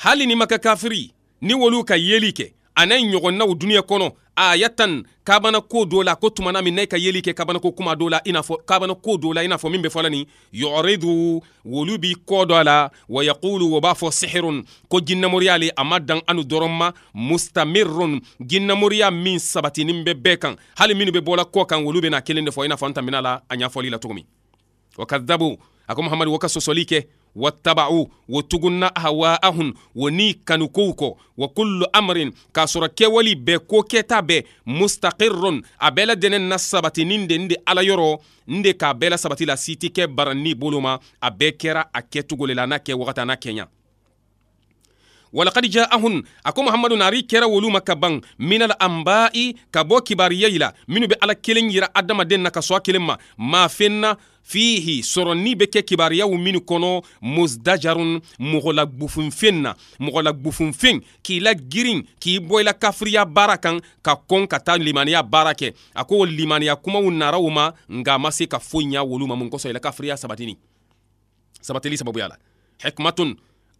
hali ni ma kafiri ni wolu ka yeli kɛ a n'a ɲɔgɔnnaw duniɲa kɔnɔ ayatan kabana ko do la ko tumana min n'a ka yeli kɛ kabana ko kuma do la i kabana ko do la i min bɛ fɔla nin yɔridu wolu b'i kɔ dɔ a la wa yaqulu o b'a fɔ sihirun ko jinnamoriya le a ma dan anu dɔrɔn ma mustamirun jinnamoriya min sabatinin bɛ bɛɛ kan hali minnu bɛ bɔla kɔ kan wolu bɛna kelen de fɔ i n'a fɔ an la a ɲɛfɔli la cogo wa kadabu a ko muhamadu o ka sɔsɔli kɛ wattaba'u wo tugunna hawa'ahun wo ni kanukow kɔ wa kullu amrin k'a sɔrɔ kɛwali bɛ ko kɛta bɛ mustaqirrun a bɛɛ ladɛnɛ na sabati sabatinin de n de ala yɔrɔ n de k'a bɛɛ la sabati la si ti kɛ barani bolo ma a bɛɛ kɛra a kɛcogo le la n'a kɛ wagata n'a kɛɲa walakad jaahun a ko muhamadu naari kɛra wolu ma ka ban minal anba'i ka bɔ kibariyai la minnu be ala kelen yira adamaden na ka sɔ a kelen ma mafen fihi sɔrɔni be kɛ kibariyaw minnu kɔnɔ musdajarun mɔgɔla gbufunfen na mɔgɔla k'i la girin k'i bɔ kafiriya baara kan ka kɔn ka taa limaniya baara kɛ a ko limaniya kumaw naraw ma nga a ma se ka foyi ɲa wolu ma mun kosɔn i la kafiriya sabatini sabatili sababuya la hikmatun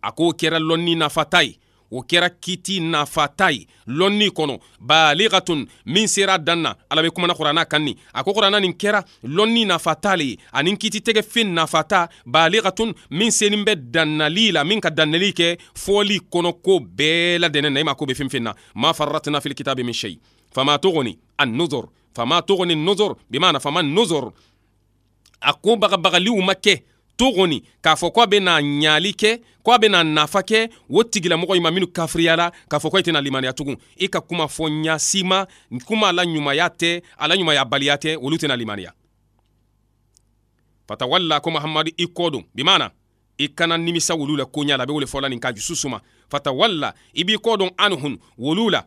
a k'o kɛra lɔnni nafata ye o kɛra kiti nafata ye lɔnni kɔnɔ baligatun min sera a dan na ala be kumana kuran'a kan nin a ko kuranna nin kɛra lɔnni nafata le ye ani kiti tɛgɛfin nafata baligatun min senin bɛ dannali la min ka dannali kɛ fɔli kɔnɔ ko bɛɛ ladɛnɛ na i ma ko be finfin na ma faratna fil kitabe min shei fama togoni annuzor fama togoni nuzor bimana fama nuzor a ko bagabagaliw ma kɛ to k'afo k'a fɔ k'a bena ɲali kɛ k'a bena nafa kɛ wo tigilamɔgɔ i ma minu kafiriyala k'a fɔ ko i tɛna limaniya tugun i ka kuma fɔ ɲasima sima kuma ala ɲumaya tɛ ala la ɲumaya baliya tɛ olu tena limaniya fatawalla ko mahamadu i kɔ don bimana i kana nimisa wolu la koɲa la be wole fɔla nin ka jusu fatawalla i b'i kɔ anuhun wolu la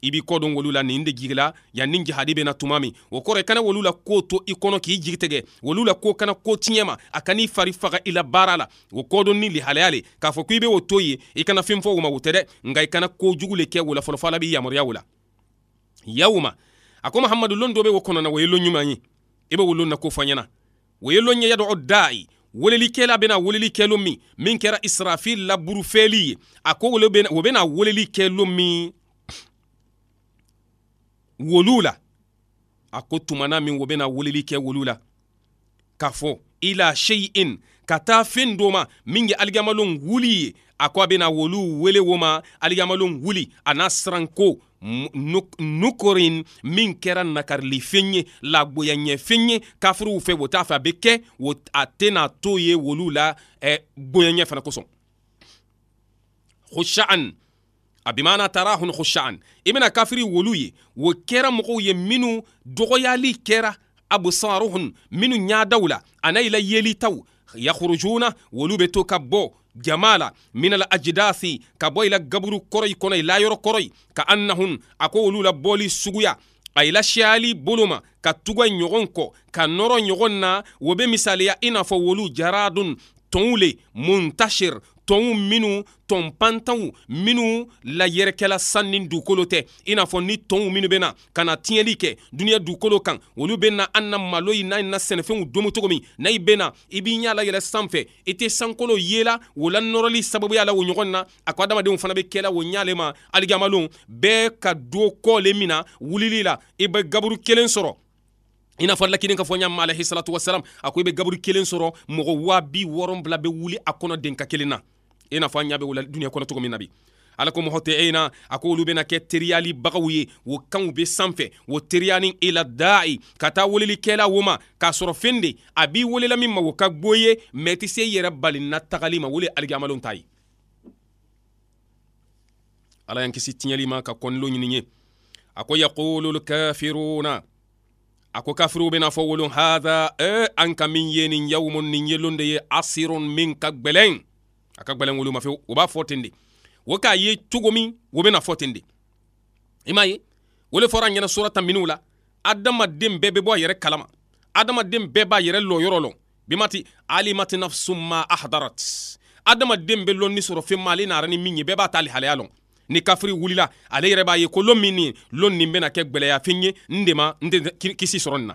i b'i kɔ don wolu la nin de jigila yan nin jihadi bena tuma min o kɔrɔ i kana wolu la koo to i kɔnɔ k'i jigi tigɛ wolu la koo kana ko tiɲɛ ma a kan'i fari faga i la baara la o kɔdon ni lihalaya le k'a fɔ k'i be o to ye i kana fin fɔ wo ma dɛ nka i kana koo le kɛ wo fɔlɔfɔ ala b'i yamariya wo la yawuma a ko mahamadu lon dɔ be wo kɔnɔna wo ye lon ɲuman ye i be wo lon na ko fɔ ɲɛna wo ye lon ɲɛ yadɔ daayi welelikɛla bena weleli kɛ lon min min kɛra israfil laburufeli ye a ko wo bena weleli kɛ lon min wolu la a ko tumana min o bena weleli kɛ wolu la k'a fɔ ila sheyin ka taa fen do ma min ye aligamalon wuli ye a ko a bena wolu wele wo ma aligamalon wuli a n'a siranko nukorin min kɛra nakarili fen ye lagboya ɲɛ fen ye kafiriw fɛ o t'a fɛ a be kɛ a tena to ye wolu la eh, boyaɲɛ fana kosɔn husha'an abimana tara hun khushan ibna kafiri woluye wo kera mo ye minnu dɔgɔyali kɛra absaruhun minnu ɲadaw la ana ila yelitaw yakhrujuna wolu be to ka bɔ min al ka bɔ ila gaburu koroy konay la yoro koroy ka annahun a ko la suguya ay la shali buluma ka tuga ɲɔgɔn ka noro nyogonna wobe misaliya i n'a wolu jaradun tɔnw muntashir tɔnw minnu tɔn pantanw minnu layɛrɛkɛla san ni dugukolo tɛ i n'a fɔ ni tɔnw minnu bɛ na ka na tiɲɛli kɛ duniɲa dugukolo kan olu bɛ na an na malo yi n'a na sɛnɛfɛnw domu cogo min n'a i bɛ na i b'i ɲɛ la yɛlɛ sanfɛ i tɛ sankolo yeela o la nɔrɔli sababuya la o ɲɔgɔn na a ko adamadenw fana bɛ kɛla o ɲaale ma alijamalon bɛɛ ka do kɔle min na wulili la i bɛ gaburu kelen sɔrɔ i n'a fɔ lakini ka fɔ n y'a ma alahisalatu wasalam a ko i bɛ gaburu kelen sɔrɔ mɔgɔ waa bi wɔɔrɔnfila bɛ wuli a kɔnɔ den ka kelen na i n'a fɔ an ɲa bɛ o la duniɲa kɔnɔ cogo min na bi ala ko mɔgɔ tɛ e na a ko olu bɛna kɛ teriyali bagaw ye o kanw bɛ sanfɛ o teriya ni e la daayi ka taa welelikɛla wo ma k'a sɔrɔ fɛn de a b'i welela min ma o ka go ye mɛ tɛ se i yɛrɛ bali na tagali ma wele alikiyamalenw ta ye ala y'an kisi tiɲɛli ma ka kɔnilo ɲini ye a ko yaqulu lkafiruna a ko kafiriw bena fɔ wolon hada e an ka min ye nin yawmun nin yelon de ye asirun min ka gwɛlɛn a ka gwɛlɛn wolo ma fɛ o b'a fɔ ten de o k'a ye cogo min o bɛna fɔ ten de i m'a ye o le fɔra an ɲɛna surata minnu la adamaden bɛɛ bɛ bɔ a yɛrɛ kalama adamaden bɛɛ b'a yɛrɛ lɔ yɔrɔ lɔ bimati alimati nafsu ma ahdarat adamaden bɛ lɔnni sɔrɔ fɛn ma ale n'ara ni min ye bɛɛ b'a ta halaya lɔn ni kafiri wulila ale yɛrɛ b'a ye ko lɔn min nin lɔn nin bɛna kɛ gbɛlɛya fɛn ye n de ma n tɛ kisi sɔrɔ nin na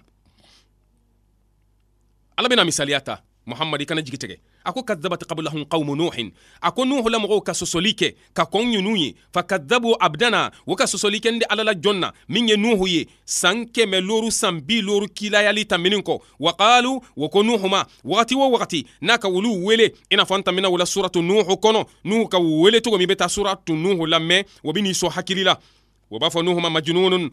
ala bɛna misaliya ta muhamad i kana jigi tigɛ a ko kadabat qablahum qaumu nuhin a ko nuhu la mɔgɔw ka sosoli kɛ ka kɔn ɲunu ye fa kadabu abdana wo ka sosoli kɛ ndi alala jɔn na min ye nuhu ye san kɛmɛ loru san bi loru kilayali taminin kɔ wa qalu wo ko nuhu ma wagati wo wagati n'a ka wulu wele i n'a fɔ an tamina wala suratu nuhu kɔnɔ nuhu ka wele cogo min i bɛ suratu nuhu lamɛn o bi n'i sɔ hakili la wo b'a fɔ n'u huma majununun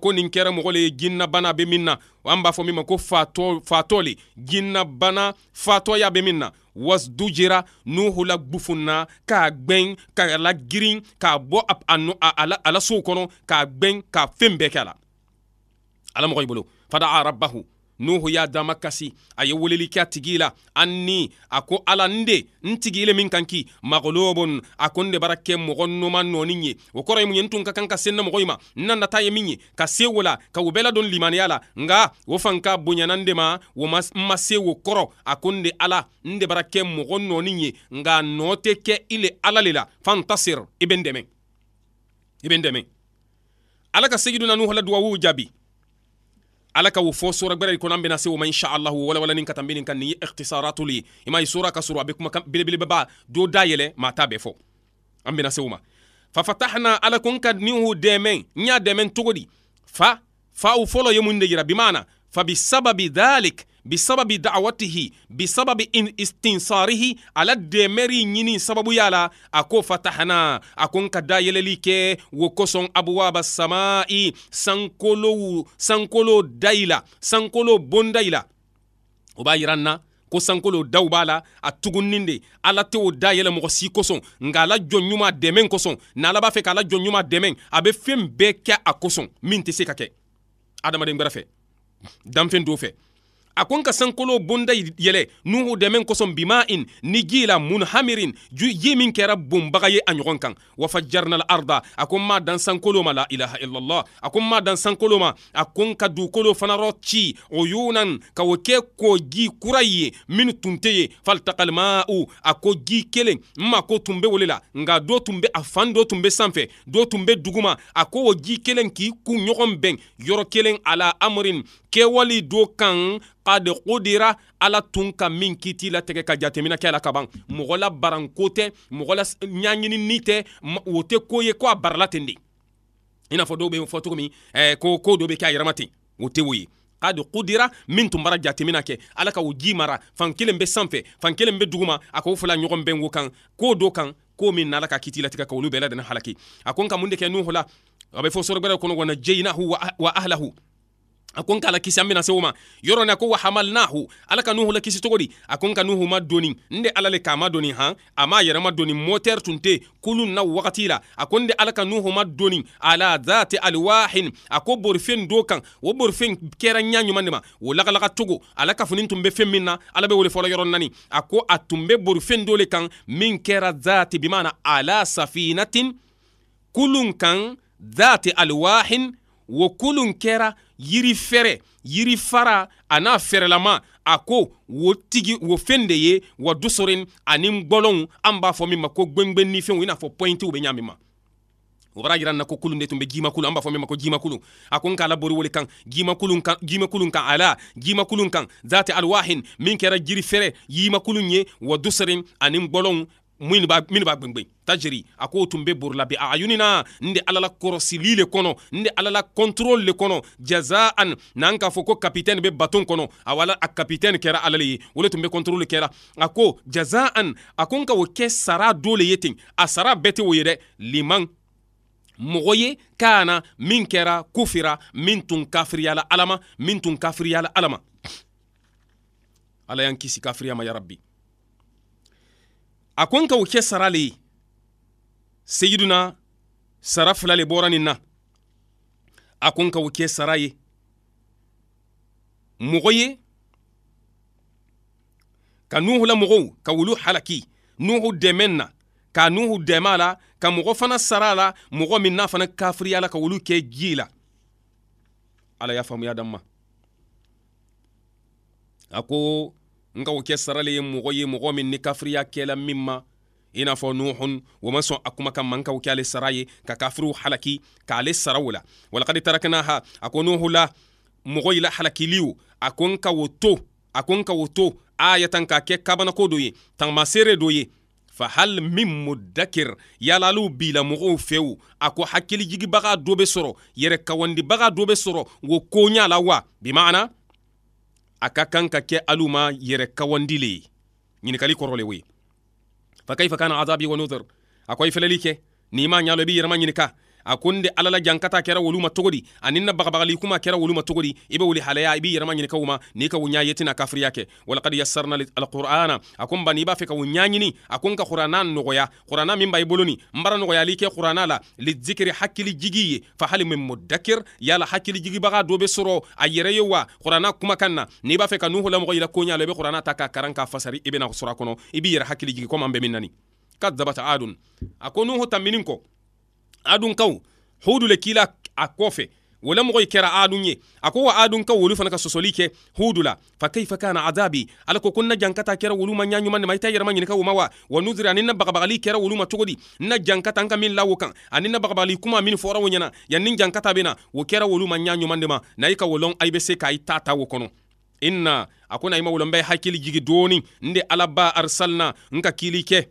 ko nin kɛra mɔgɔ le ye jinna bana be min na an b'a fɔ min ma ko fatɔ le jinna bana fatɔya be min na wasdujira nuhu la gbufunna k'a gbɛn k'a lagirin k'a bɔ a la sow kɔnɔ k'a gbɛn k'a fɛn bɛɛ kɛ a la ala mɔgɔ i bolo fada arabahu nuhu y'a dama kasi a ye weleli kɛ a tigi la ani a ko ala n de n tigi le min kan ki magolobon a ko n de bara kɛ mɔgɔ noma nɔɔni ye o kɔrɔ ye ye n tun ka kan ka senna mɔgɔ yi ma n na nata ye min ye ka sewo wo la ka o bɛɛ ladon limaniya la nga o fan ka bonyana n de ma o n ma se kɔrɔ a ko n de ala n de bara kɛ mɔgɔ ye nga nɔɔ tɛ kɛ i le ala le la fantasir i be n dɛmɛ i be n dɛmɛ ala ka nuhu la duwawu jaabi ala ka wo fɔ sura gwɛrɛ kɔnɔ an bena se wo ma inshallahu walawalanin ka tan benin ka ye ikhtisaratu li i m'a ye sura ka surun a be kuma baba do da yɛlɛ maa t'a be fo an bena se wo ma fafatahna ala n ka ninhu dɛmɛ n y'a dɛmɛ cogo di fa wo folo ye mun de yira bimana fa bisababi dhalik bisababi da'awatihi bisababi istinsarihi ala demeri ɲini sababu yala a ko fatahana a ko n ka dayɛlɛli kɛ wo kosɔn abuwaba sama'i sankolow sankolo dayila sankolo bondayila o b'a yiran na ko sankolo daw b'a la a tugunnin de ala tɛ o dayɛlɛ mɔgɔ si kosɔn nka ala jɔn ɲuman dɛmɛ kosɔn n'ala b'a fɛ k'ala jɔn ɲuman dɛmɛ a bɛ fɛn bɛɛ kɛ a kosɔn min tɛ se ka kɛ adamaden gbɛrɛ fɛ danfɛn t'o fɛ a ko n ka sankolo bonda yɛlɛ nuhu dɛmɛ kosɔn bima'in ni ji la munhamirin ju ji min kɛra bonbaga ye a ɲɔgɔn kan wafajarna arda a ko n m'a dan sankolo ma la ilaha illallah a ko n m'a dan sankolo ma a ko n ka dugukolo fana rɔ ci uyunan ka o kɛ k'o ji kura ye min tun tɛ ye faltakalma'u a ko ji kelen n ma ko tun be wole la nka do tun be a fan do tun be sanfɛ do tun be duguma a ko o ji kelen k'i kun ɲɔgɔn bɛn yɔrɔ kelen ala amrin kewali do kan kad kodira ala tun ka min kiti latigɛ ka jatemina kɛ la kaban mɔgɔ la baranko tɛ mɔgɔ la ɲaɲinini tɛ o tɛ ko ye ko a barala ten de i n'a fɔ dɔw bɛ fɔ cogo min eh, ko ko dɔ bɛ kɛ a yɛrɛma ten o tɛ o ye kad kudira min tun bara jatemina kɛ ala ka o ji mara fan kelen bɛ sanfɛ fan kelen bɛ duguma a k'o fila ɲɔgɔn bɛn ko kan ko do kan ko min n'ala ka kiti latigɛ ka olu bɛɛ ladana halaki a ko n ka mun de kɛ nuhu la a bɛ fɔ sɔrɔgbɛrɛ kɔnɔ kɔnɔ jeyinahu wa ahlahu a ko n k'a la kisi an bɛna se o ma yɔrɔ nin a ko wa ala ka nuhu la kisi cogo di a ko n nuhu ma doni n de ala le k'a ma doni han a m'a yɛrɛ ma doni motɛri tun tɛ kulu na wagati la a ko n de ala ka nuhu ma doni ala zaati aliwahin a ko borifɛn do kan o borifɛn kɛra ɲa ɲuman de ma o lagalaga cogo ala ka fini tun bɛ fɛn min na ala bɛ wele fɔlɔ yɔrɔ naani a ko a tun bɛ borifɛn do le kan min kɛra zaati bi ala safinatin kulun kan zaati aliwahin wokolon kɛra yiri fɛrɛ yiri fara a n'a fɛrɛlama a ko wo tigi wo fɛn de ye wa dusorin ani gbɔlɔnw an b'a fɔ min ma ko gbɛngbɛnni fɛnw i n'a fɔ pɔintiw be ɲa min ma o bara yira na ko kulun de tun be jimakulu an b'a fɔ min ma ko jimakulu a ko n k'ala bori wele kan jimakulun kan kan ala jimakulun kan zati alwahin min kɛra jiri fɛrɛ yimakulun ye wa dusarin ani gbɔlɔnw minnu b'a gwengwen tajiri a k'o tun be borila bi ayunina na nde alala kɔrɔsili le kɔnɔ nde alala kɔntrol le kɔnɔ jazaan n'an k'a fɔ ko kapitɛni be baton kɔnɔ awala a kapitɛni kɛra ala le ye o le tun be kɔntrol kɛra a ko jazaan a ko n ka o kɛ sara do le ye ten a sara bɛɛ tɛ o ye dɛ liman mɔgɔ ye kana min kɛra kufira min tun kafiriyala alama min tun kafiriyala alama ala y'an kisi kafiriya ma yarabi kun ka wuke kɛ sara le ye seyiduna sara fila le bɔra nin na a kun ka wuke kɛ sara ye mɔgɔ ye ka nuhu la mɔgɔw ka wulu halaki nuhu dɛmɛ na ka nuhu dɛmɛ a la ka mɔgɔ fana sara la mɔgɔ min n'a fana kafiriya la ka wulu kɛ ji la ala y'a faamuya dan ma a ko n ka o kɛ sarale ye mɔgɔ ye mɔgɔ min ni kafiriya kɛla min ma i n'a fɔ nuhun o ma sɔn a kuma ka man ka o kɛ ale sara ye ka kafiriw halaki k'ale sara o la walakadi tarakinaha a ko nuhu la mɔgɔ yila halakiliw a ko n ka o to a ko n o to ayatan k'a kɛ kabanako do ye tagamaseere do ye fahal min mudakir yalaliw bila mɔgɔw fɛw a ko hakilijigibaga do be sɔrɔ yɛrɛ kawandibaga do be sɔrɔ wo koɲa la wa bimaana a ka kan ka kɛ hali ma yɛrɛ kawandi le ye ɲininkali kɔrɔ le fa kaifa kana azabi wa nuzar a ko i kɛ n'i ma ɲa lɔ i b'i yɛrɛma ɲininka a ko de ala jankata kɛra wolu ma cogo di ani na bagabagali kuma kɛra wolu ma cogo i be wuli halaya i b'i yɛrɛma ɲini kaw ma n'i ka wo ɲa ye tɛna kafiriya kɛ walakad yassarna alqur'ana a ko n ba n'i b'a fɛ ka wo ɲaɲini a ko ka qur'ana nɔgɔya qur'ana min b'a boloni bolo ni n bara nɔgɔyali kɛ qur'ana la lizikiri hakili jigi ye fa hali min mudakir yala hakili jigibaga do be sɔrɔ a yɛrɛ ye wa qur'ana kumakan na n'i b'a fɛ ka nuhu lamɔgɔ yira ko ɲa la i be qur'ana ta k'a karan k'a fasari i bena sɔrɔ a kɔnɔ i b'i yɛrɛ hakili jigi kɔma n bɛ min nani kadabat adun a ko nuhu taminin kɔ adun kaw hudu le kila a kɔfɛ wala mɔgɔ i kera adun ye a ko wa adun kaw wolu fana ka sɔsɔli kɛ hudu la fa kaifa kana adabi ala ko ko na jan wolu ma nyanyu man ne tayira i ta yɛrɛma wa wa nuzira ani na bagabagali wolu ma cogo na jankata ka min lawo kan ani na kuma min fora wonyana ya nin jankata bina wo kera wolu ma nyanyu man de ma na i ka wolɔn a i se ka i wo kono inna akuna ima na i hakili jigi doni nde alaba arsalna nka kilike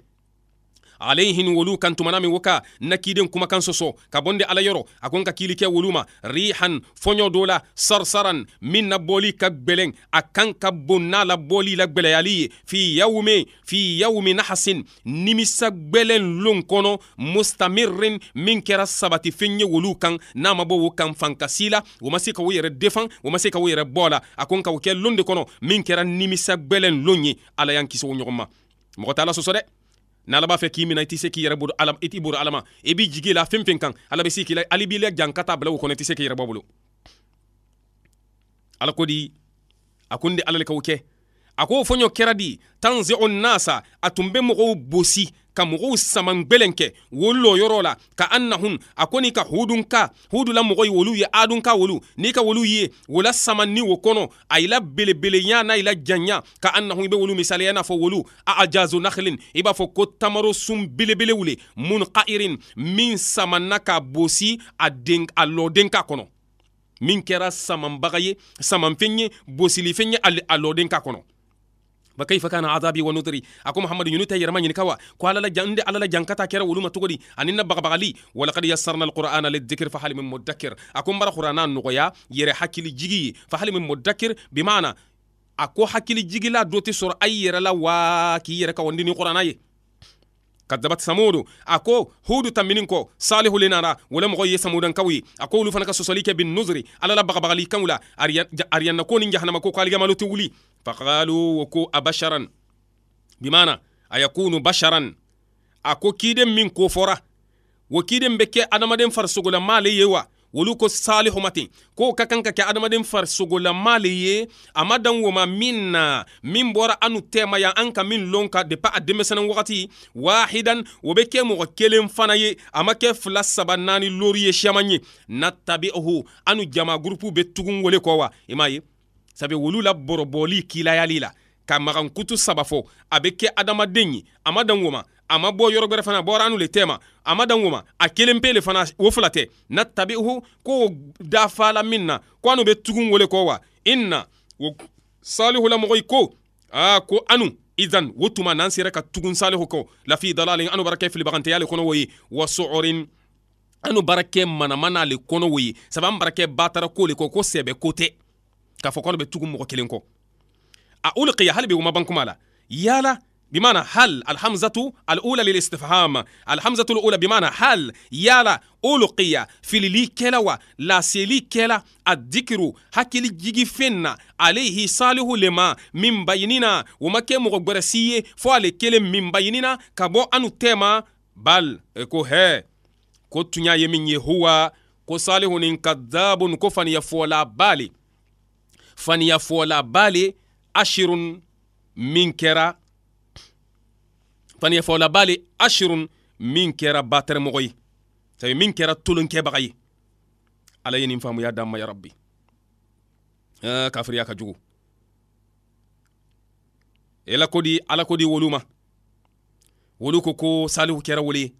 alayhin wolu kan tumana min woka nakiden kiden kumakan soso ka bonde ala yoro a ka kilike woluma rihan fɔɲɔ do la sarsaran min na boli ka gwɛlɛn a kan ka bon la boli la gwɛlɛyali ye fi yawme fi yawmi nahasin nimisa gwɛlɛn lon kono mustamirin min kɛra sabati fɛn ye wolu kan n'a ma bɔ wo kan fankasi la o ma se ka o yɛrɛ defan wo ma se ka o yɛrɛ bɔ la a ko ka wo kɛ lon de kɔnɔ min kɛra nimisa gwɛlɛn lon ye ala y'an kisi o ɲɔgɔn ma mɔgɔ t'a la sɔsɔ dɛ n'ala b'a fɛ k'i mina i tɛ se k'i yɛrɛ bolo ala i t'i bolo ala ma i b'i jigi la fɛn fɛn kan ala bɛ se k'i la hali b'i la jan ka taa bila o kɔnɔ i tɛ se k'i yɛrɛ bɔ bolo ala ko di a ko n de ala le k'o kɛ a k'o fɔɲɔ kɛra di tanzi'u nasa a tun bɛ mɔgɔw bosi ka mɔgɔw sama gbɛlɛn kɛ wolu yɔrɔ la ka annahun a ko n'i ka hudunka hudula mɔgɔ ye wolu ye adunka wolu n'i ka wolu ye wola sama ni wo kɔnɔ a yila belebelenya n'a yila janya ka annahun i bɛ wolu misaliya n'a fɔ wolu a ajazo nakhlin i b'a fɔ ko tamaro sun belebelew le munqairin min samanna ka bosi a den a lɔden ka kɔnɔ min kɛra samanbaga ye samanfɛn ye bosilifɛn ye a lɔden ka kɔnɔ وكيف كان عذابي ونذري اكو محمد يونت يرمني كوا قال لا جند على لا جنكتا كير ولما تغدي ان نبغ بغلي ولقد يسرنا القران للذكر فهل من مدكر اكو مر قرانا نغيا يري حكي جيجي فهل من مدكر بمعنى اكو حكي جيجي لا دوتي سور اير لا واكي يرك وندني قرانا كذبت ثمود اكو هود تمنينكو صالح لنا ولا مغي ثمود كوي اكو لو فنك سوسليك بالنذر على لا بغبغلي كولا اريان اريان نكون جهنم كو قال جمالو تولي faqalu wo ko a basharan bimana a yakunu basharan a ko kiden min kofora wo kiden be kɛ adamaden farisogolama le ye wa wolu ko salihu mate ko ka kan ka kɛ adamaden farisogolama le ye a ma dan wo ma min na min bɔra anu tɛɛma yan an ka min lɔn ka depa a denmisɛnɛ wagati wahidan o be kɛ mɔgɔ kelen fana ye a ma kɛ fila saba naani lori ye siyaman ye natabi'uhu anu jama gurupu be tugun wole kɔ wa i m'a ye sabu wulu la bɔrɔbɔli kilayali la ka magan kutu saba fɔ a bɛ kɛ adamaden ye a ma dan wo ma a ma bɔ yɔrɔ wɛrɛ fana bɔra anu le tɛma a ma dan wo ma a kelen pe le fana o fila tɛ na tabihu ko dafala min na ko anu bɛ tugun wele kɔ wa inna wo salihulamɔgɔ ko aa ko anu idan wo tuma n'an sera ka tugun salihu kɔ lafi dalalin anu bara filibagantɛya le kɔnɔ wo ye wa sɔɔrin anu barakɛ kɛ manamana le kɔnɔ wo ye sabu an bara batara ko le kɔ ko sɛbɛ ko tɛ k'a fɔ kɔnɔ bɛ tugu mɔgɔ kelen kɔ a ulqiya hali bi umaban kuma la yala bimana hal alhamzatu alula lilistifham alhamzatu lula bimana hal yala ulqiya filili kɛla wa laseli kɛla a dikiru hakili jigi fen na alayhi salihu lema min bayinina o ma kɛ mɔgɔ ale kelen mimbayinina kabo anu tɛma bal eko hɛ ko tun y'a min ye huwa ko salihu nin kadabun ko faniyafɔla bale faniya bale le ashirun min kɛra faniya bale le ashirun min kɛra batɛrɛmɔgɔ ye sabu min kɛra tolonkɛbaga ye ala ye nin ya d'an ya yarabi ah, kafiriya ka jugu ela kodi ala kodi wolu ma wolu ko ko salihu kɛra wolu ye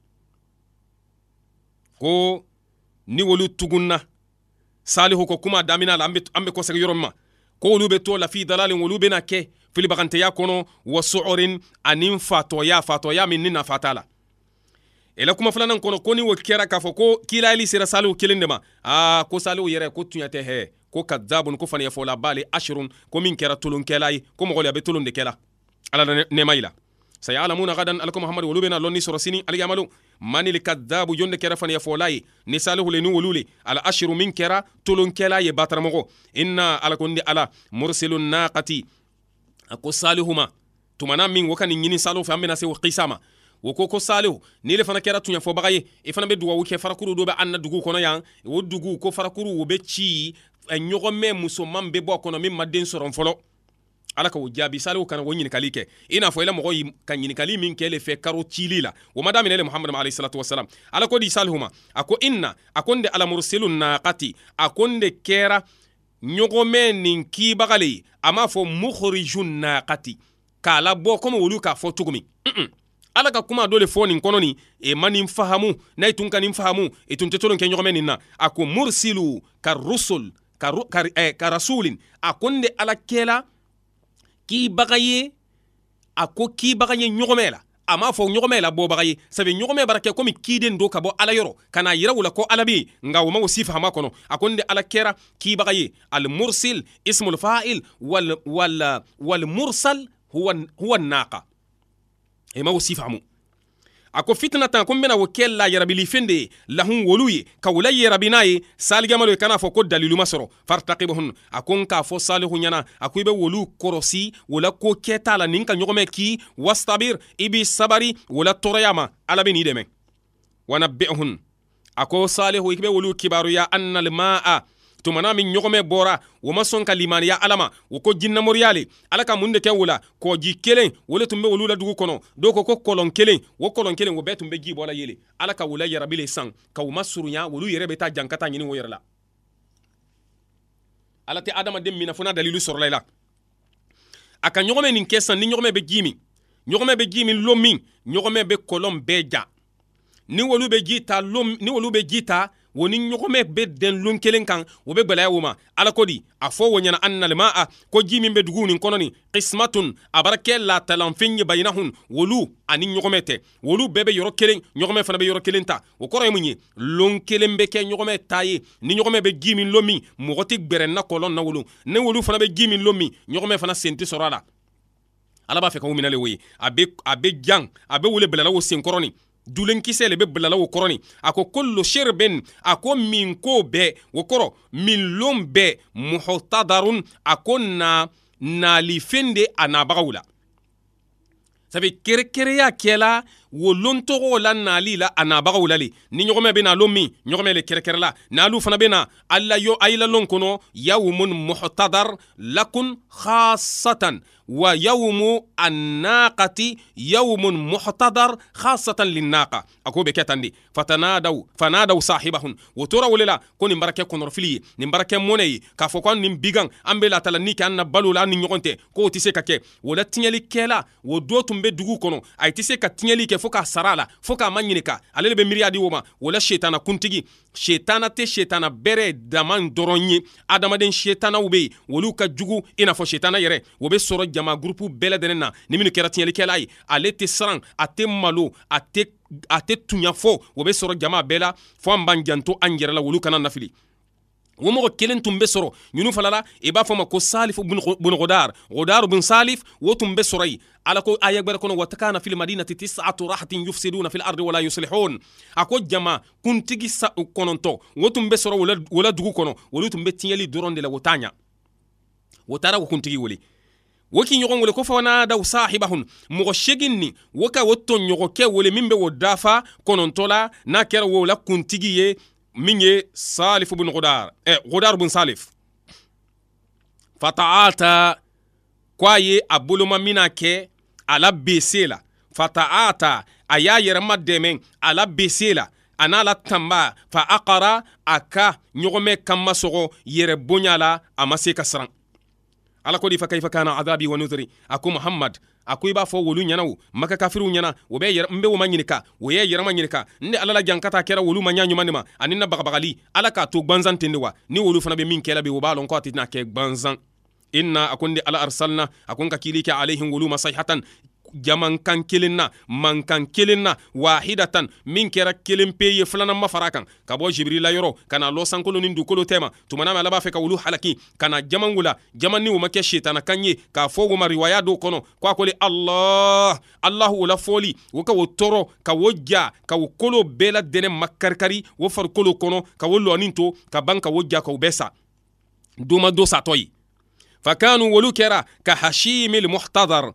ko ni wolu tugunna salihu ko kuma damina la an be kɔsɛgɛ yɔrɔ min ma Ah, ko olu be to lafi dalalin olu bena kɛ filibaganteya kɔnɔ wa so'orin ani fatɔya fatɔya min ni nafata la ila kuma filanan kɔnɔ ko ni o kɛra k'a fɔ ko kilayeli sera saliw kelen de ma aa ko saliw yɛrɛ ko tuɲa hɛ ko kadabun ko faniyɛfɔla bali ashirun ko min kɛra tolonkɛla ye ko mɔgɔli a be tolon de kɛla ala nɛma yi la sayalamuna gadan alako mahamadu wolu bena lɔn ni sini alyamalu mani le kadabu jonde kɛra faniya fɔla ye ni salihu le ni wolu le al ashiru min kɛra tolonkɛla ye bataramɔgɔ inna ala ko ala mursilu naqati a ko salihu tumana min wo ni ɲini salihu fɛ an bena se kisa ma wo ko ko salihu ni le fana kɛra tuɲɛfɔbaga ye i fana be duwawu kɛ farakuru do be an na dugu kɔnɔ yan o dugu ko farakuru wo be ci ɲɔgɔn mɛn musoman be bɔ a kɔnɔ min ma den sɔrɔ fɔlɔ ala k'o jaabi saliw kana o ɲininkali kɛ i n'a fɔ ila e mɔgɔ ka ɲininkali min kɛ e le fɛ karo cili la o ma daminɛ e le muhamadu ma alayhisalatu wasalam ala ko di salihu ma a ko inna a ko n de alamuruselu naqati a ko n de kɛra ɲɔgɔnmɛ nin kibaga le ye a m'a fɔ muhoriju naqati k'a labɔ komi olu k'a fɔ cogo min ala ka kuma dɔ le fɔ nin kɔnɔ nin e ma nin fahamu n'a ye tun ka nin fahamu e tun tɛ to nin kɛ ɲɔgɔnmɛ nin na a ko mursilu ka rusul ka, ru, ka, eh, ka rasulin a ko n de ala kɛla kiibaga ye a ko kiibaga ye ɲɔgɔmɛ la a m'a fɔ ɲɔgɔmɛ la bɔbaga ye sabu ɲɔgɔmɛ bara kɛ komi kiiden do ka bɔ ala yɔrɔ ka n'a yira la ko ala be yen nka o ma o si fahama kɔnɔ a ko ni de ala kɛra kiibaga ye almursil ismulfa'il wal, wal, wal, mursal huwa, huwa naqa i ma si fahamu a ko fitina tan ko n bena wo kɛ layarabilifɛn de lahun wolu ye ka u layarabi n'a ye saligɛmalo ye kan'a fɔ ko dalilu ma sɔrɔ fartakibahun a ko n k'a fɔ salihu ɲana a ko i be wolu kɔrɔsi wola ko kɛta la nin ka ɲɔgɔnmɛ k'i wastabir i b'i sabari wola la tɔɔrɔya ma ala be n'i dɛmɛ wanabi'hun a ko salihu i be wolu kibaruya anna almaa tumana min ɲɔgɔmɛ bɔra o ma sɔn ka limaniya ala ma o ko jinnamoriya le ala ka mun de kɛ o la kɔji kelen o le tun be olu la dugu kɔnɔ dɔw ko ko kɔlɔn kelen o kɔlɔn kelen o bɛɛ tun be ji bɔla yele ala ka o la yarabi le san ka u ma surunya olu yɛrɛ be taa jan ka taa ɲini o yɛrɛ la ala tɛ adamaden mina fo n'a dalilu sɔrɔla i la a ka ɲɔgɔmɛ nin kɛ san ni ɲɔgɔmɛ be ji min ɲɔgɔmɛ be ji min lo min ɲɔgɔmɛ be kɔlɔn bɛɛ ja ni wolu be ji ta ni wolu be ji ta wo ni ɲɔgɔmɛ be den lon kelen kan wo be gwɛlɛya wo ma ala ko a fɔ wo ɲɛna annalmaa ko ji min be duguw nin kɔnɔni kismatun a bara ye bayinahun wolu ani ɲɔgɔmɛ tɛ wolu bɛɛ be yɔrɔ kelen ɲɔgɔmɛ fana bɛ yɔrɔ kelen ta o kɔrɔ ye mun ye lon kelen bɛ kɛ ɲɔgɔmɛ ta ye ni ɲɔgɔmɛ be ji min lon min mɔgɔ tɛ gbɛrɛ kɔlɔn na wolo ni wolu fana be ji min lon min ɲɔgɔmɛ fana sen tɛ sɔrɔ a la ala b'a fɛ ka o minɛ le wo ye a bɛ jan a bɛ wele bɛlɛlaw senkɔrɔni dulenkisɛ le be bilala wo kɔrɔni a ko kullu shirbin a ko min ko bɛɛ wo kɔrɔ min lon bɛɛ muhtadarun a ko na nalifen de a nabagaw la sabu kerekereya kɛla wo lontogow la nali la a nabagaw la ni ɲɔgɔmɛ bena lon min ɲɔgɔmɛ le kɛrɛkɛrɛla n'alu fana bena alla yo a yila lon kɔnɔ yawmun muhtadar lakun khasatan wa yawmu annaqati yawmun muhtadar khasatan linnaqa a ko be kɛ tan de fatanadaw fanadaw sahibahun wo tora wole la ko nin barakɛ kɔnɔrɔfili ye nin barakɛ mɔnɛ ye k'a fɔ ko an nin bigan an be latala ni kɛ an na balo la an ni ɲɔgɔn tɛ k'o tɛ se ka kɛ wo la tiɲɛli kɛla wo do tun be dugu kɔnɔ a tɛ se ka tiɲɛli kɛ fo k'a sara la fo k'a ma ɲinika ale le be miiriya di wo ma wola setana kuntigi setana tɛ setana bɛrɛ dama dɔrɔn ye adamaden setanaw be yen olu ka jugu i n'a fɔ setana yɛrɛ o be sɔrɔ jama gurupu bɛɛ lɛdɛnɛ na ni minnu kɛra tiɲɛlikɛla ye ale tɛ siran a tɛ malo a tɛ tuɲa fɔ o be sɔrɔ jama bɛɛ la fɔ an b'an janto an yɛrɛ la wolu kana nafili womogo kelen tun be sɔrɔ ɲunu fana la i b'a fɔma ko salif bun godar godar bun salif wo tun be sɔrɔ ye ala ko aya gwɛrɛ kɔnɔ watakana fi lmadinati tisatu rahatin yufsiduna fi lardi wala yuslihun a ko jama kuntigi kɔnɔntɔ wo tun be sɔrɔ wola dugu kɔnɔ wolu tun be tiɲɛli dɔrɔn de la wo t'a ɲa wo taara wo kuntigi wele woki ɲɔgɔn wele ko fawanadaw sahibahun mɔgɔ segin nin wo ka wo tɔɲɔgɔnkɛ wele min be wo dafa kɔnɔntɔ la n'a kɛra wo la kuntigi ye min ye salifu bin gudar eh, gudar bin salif fata'ata ko a ye a boloma mina kɛ a la bese la fata'ata a y'a yɛrɛma dɛmɛ a la bese la a n'a la tanba fa aqara a ka ɲɔgɔnmɛ kan masɔgɔ yɛrɛ boya la a ma se ka siran ala ko di fa kaifa kana adabi wa nuzuri a ko muhamad a ko i b'a fɔ wolu ɲɛna o maka kafiriw ɲɛna o bɛ n be o ma ɲinika o ye yɛrɛma ɲinika n de ala la jan ka taa kɛra wolu ma ɲa ɲuman de ma ani na bagabagali ala k'a to gwanzan ten de wa ni wolu fana be min kɛla bi o b'a lɔn k'a tɛ tɛna kɛ gwanzan inna a ko n de ala arsalna a ko n ka kili kɛ alehim wolu masahihatan jamankan kelen na mankan kelen na wahidatan min kɛra kelen pe ye filanan ma fara kan ka bɔ jibrila yɔrɔ ka na lɔ sankolo ni dukolo tɛma tumana min ala b'a fɛ ka wulu halaki ka na jaman wula jaman ni o ma kɛ shetana kan ye k'a fɔ o ma riwaya dɔw kɔnɔ ko a kole allah allahu o la fɔli o ka o tɔɔrɔ ka o ja ka o kolo bɛɛ la dɛnɛ makarikari o farikolo kɔnɔ ka o lɔɔni to ka ban ka o ja ka o bɛɛ sa doma do satɔ ye فكانوا ولو كرا كحشيم المحتضر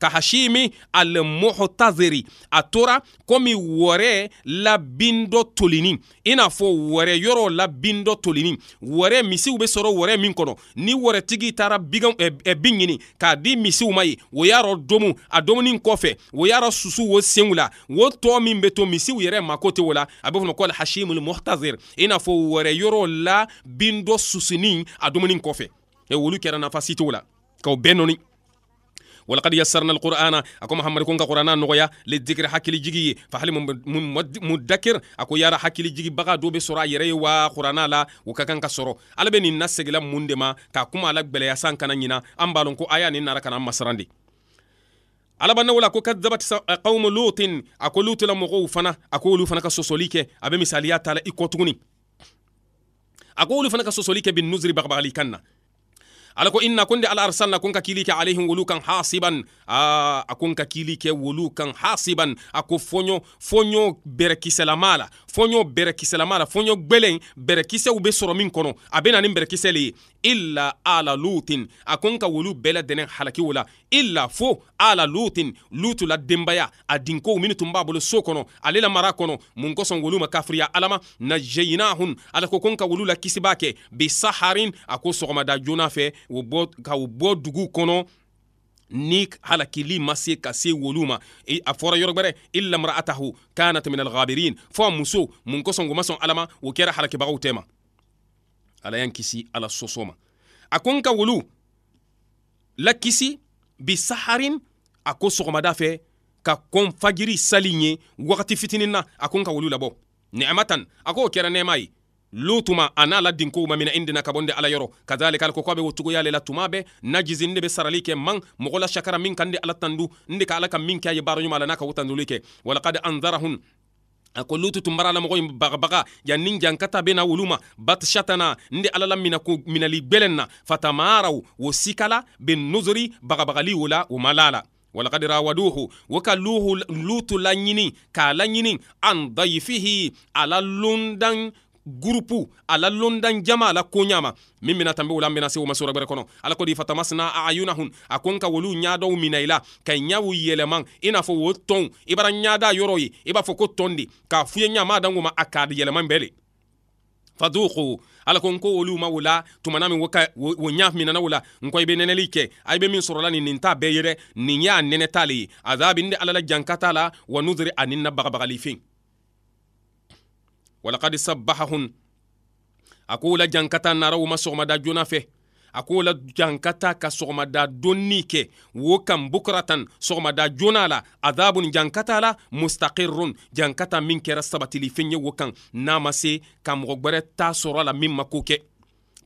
كحشيم المحتضر أترى كومي وري لابندو توليني إنا فو وري يرو لابندو توليني وري ميسيو بسرو وري مينكونو ني وري تيجي تارا بيغم بينيني كادي ميسيو ماي ويارو دومو أدومو نين كوفي ويارو سوسو وسيولا وطو مين بتو ميسيو يري ماكوتي ولا أبوفو نقول حشيم المحتضر إنا فو وري يرو لابندو سوسيني أدومو نين كوفي e wolu kɛra nafa si la k'aw bɛɛ nɔni walakad yassarna alqur'ana a ko mahamad ko n ka qur'ana nɔgɔya lidikiri hakili jigi ye fa mudakir a ko yara hakili jigi baga dɔ be sɔrɔ a yɛrɛ ye wa qur'ana la o ka kan ka sɔrɔ ala be nin nasegila mun de ma k'a kuma ala gwɛlɛya san kana ɲina an b'a lɔn ko a y'a nin nara kana an masaran de alabannaw la ko kadabat qaumu lutin a ko lutula mɔgɔw fana a ko olu fana ka sosoli kɛ a be misaliya t'a i kɔ tuguni a ko olu fana ka sosoli kɛ bin nuziri bagabagali kan na ala ko inna kunde ala arsalna kunka kilike alayhim wulukan hasiban a akunka kilike wulukan hasiban ako foño foño bɛrɛkisɛlamala foño bɛrɛkisɛlamala foño gwɛlɛn bɛrɛkisɛw be soro min kono a bena nin le ye illa ala lutin a ko n ka wolu bɛɛ ladɛnɛ halaki o la illa fo ala lutin lutu la denbaya a dinkow minnu tun b'a bolo so kɔnɔ ale la mara kɔnɔ mun kosɔn wolu ma kafiriya ala ma najeyinahun ala ko ko ka wolu la kisi b'a kɛ bi saharin a ko sɔgɔmada joona fɛ ka u bɔ dugu kɔnɔ ni halakili ma se ka se wolu ma a fɔra yɔrɔ gwɛrɛ illa mara'atahu kanat min alghabirin fo a muso mun kosɔn o ma sɔn ala ma o kɛra halakibagaw tɛ ma ala y'an kisi ala sosoma ma a ko n ka wulu lakisi bi saharin a ko sɔgɔmada fɛ ka kɔn fajiri sali ye wagati fitinin na a ko ka wulu labɔ ni'matan a k'o kɛra nɛɛma ye lutuma a n'a la dinkow ma mina indina ka bɔ ala yɔrɔ kadhalika ali ko k'a be o la tuma bɛ najizi n de be sarali kɛ man mɔgɔ la shakara min kan de ala tandu n de ka ala ka min kɛ a ye baaraɲuman la n'a ka wo tanduli kɛ walakad anzarahun a ko lutu tun bara mogo in bagabaga ninja jankata bena wulu bat shatana ndi de ala la minali belenna fatamaraw wo sikala ben nuzuri bagabagali wo la o ma walakad rawaduhu wo ka lutu laɲini k'a laɲini an dayifihi ala lundan gurupu a la londan jama la koɲama min bena tanbe wola an bena se masora gwɛrɛ kɔnɔ ala ko fatamasna ayunahun a ko ka wolu ɲadɔw mina i la ka i n'a fɔ wo tɔnw i bara ɲada yɔrɔ ye i b'a fɔ ko tɔn de k'a fuye ɲama dango a k'a yɛlɛman bɛɛ le faduku ala ko nko wolu ma wula tumana min woka wo ɲa minana wula nko i be nɛnɛli kɛ be min sɔrɔla nin nin t'a bɛɛ ye dɛ nin y'a azabi n de ala la wa nudiri ani na bagabagali fen walakad sabbahahun a k'o la jankata naraw ma sɔgɔmada joona fɛ a k'o la jankata ka sɔgɔmada donni kɛ wo kan bukratan sɔgɔmada joona la adabun jankata la mustaqirrun jankata min kɛra sabatili fɛn ye wo kan n'a ma se ka mɔgɔ gwɛrɛ t'a sɔrɔ la min ma ko kɛ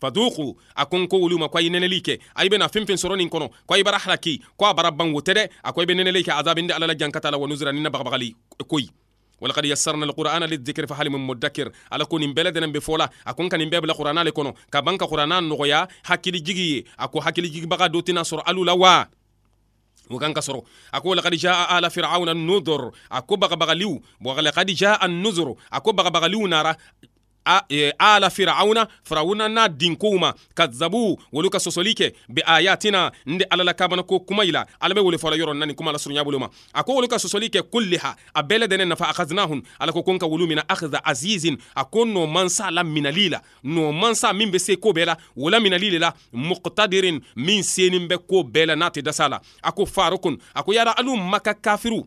faduku a ko n ko wolu ma ko a ye nɛnɛli kɛ a i bena fɛn fɛn sɔrɔ nin kɔnɔ ko a i bara halaki ko a bara ban wo tɛ dɛ a ko i be nɛnɛli kɛ azabi n de ala la jankata la wa nuzura ni na bagabagali koyi ولقد يسرنا القران للذكر فهل من مدكر على كون بلدنا بفولا اكون كان بلا القران لكونو كبانك قران نغيا حكلي جيجي اكو حكلي جيجي بقى دوتنا سر الو لوا وكان كسرو اكو لقد جاء ال فرعون النذر اكو بقى بغليو لقد جاء النذر اكو بقى بغليو نارا E, ala firauna firauna n'a dinkow kazabu wolu ka sɔsɔli kɛ be ayatina n de ala la kabana ko kuma yi la ala be wele nani kuma la surunya bolo ma wolu ka sɔsɔli kɛ kulliha a bɛɛ lɛdɛnɛ nafa akaznahun ala ko ko wolu mina akhza azizin ako no nɔ mansa la minali la mansa min be se ko bɛɛ la wola minali le la muqtadirin min senin bɛ ko bɛɛ la n'a tɛ farukun ako yara alu maka kafiru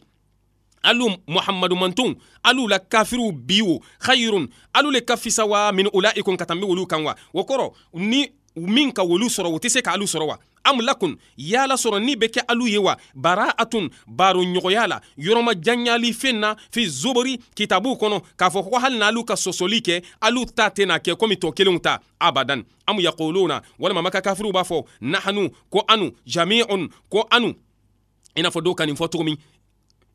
alu muhammadu mantun alu la kafiru biwo khayrun alu le kafisa wa min ulaikum katambe wolu kan wa o kɔrɔ ni min ka wolu sɔrɔ o tɛ se ka alu sɔrɔ wa am lakun yala sɔrɔ ni bɛ kɛ alu ye wa bara atun baro ɲɔgɔnya la yɔrɔma janyali fen na fi zobori kitabuw kɔnɔ k'a fɔ ko hali n'alu ka sɔsɔli kɛ alu ta tɛna kɛ komi tɔ kelenw ta abadan am yaquluna walima maka kafiriw b'a fɔ nahanu ko anu jami'un ko anu i n'a fɔ dɔw ka nin fɔ cogo min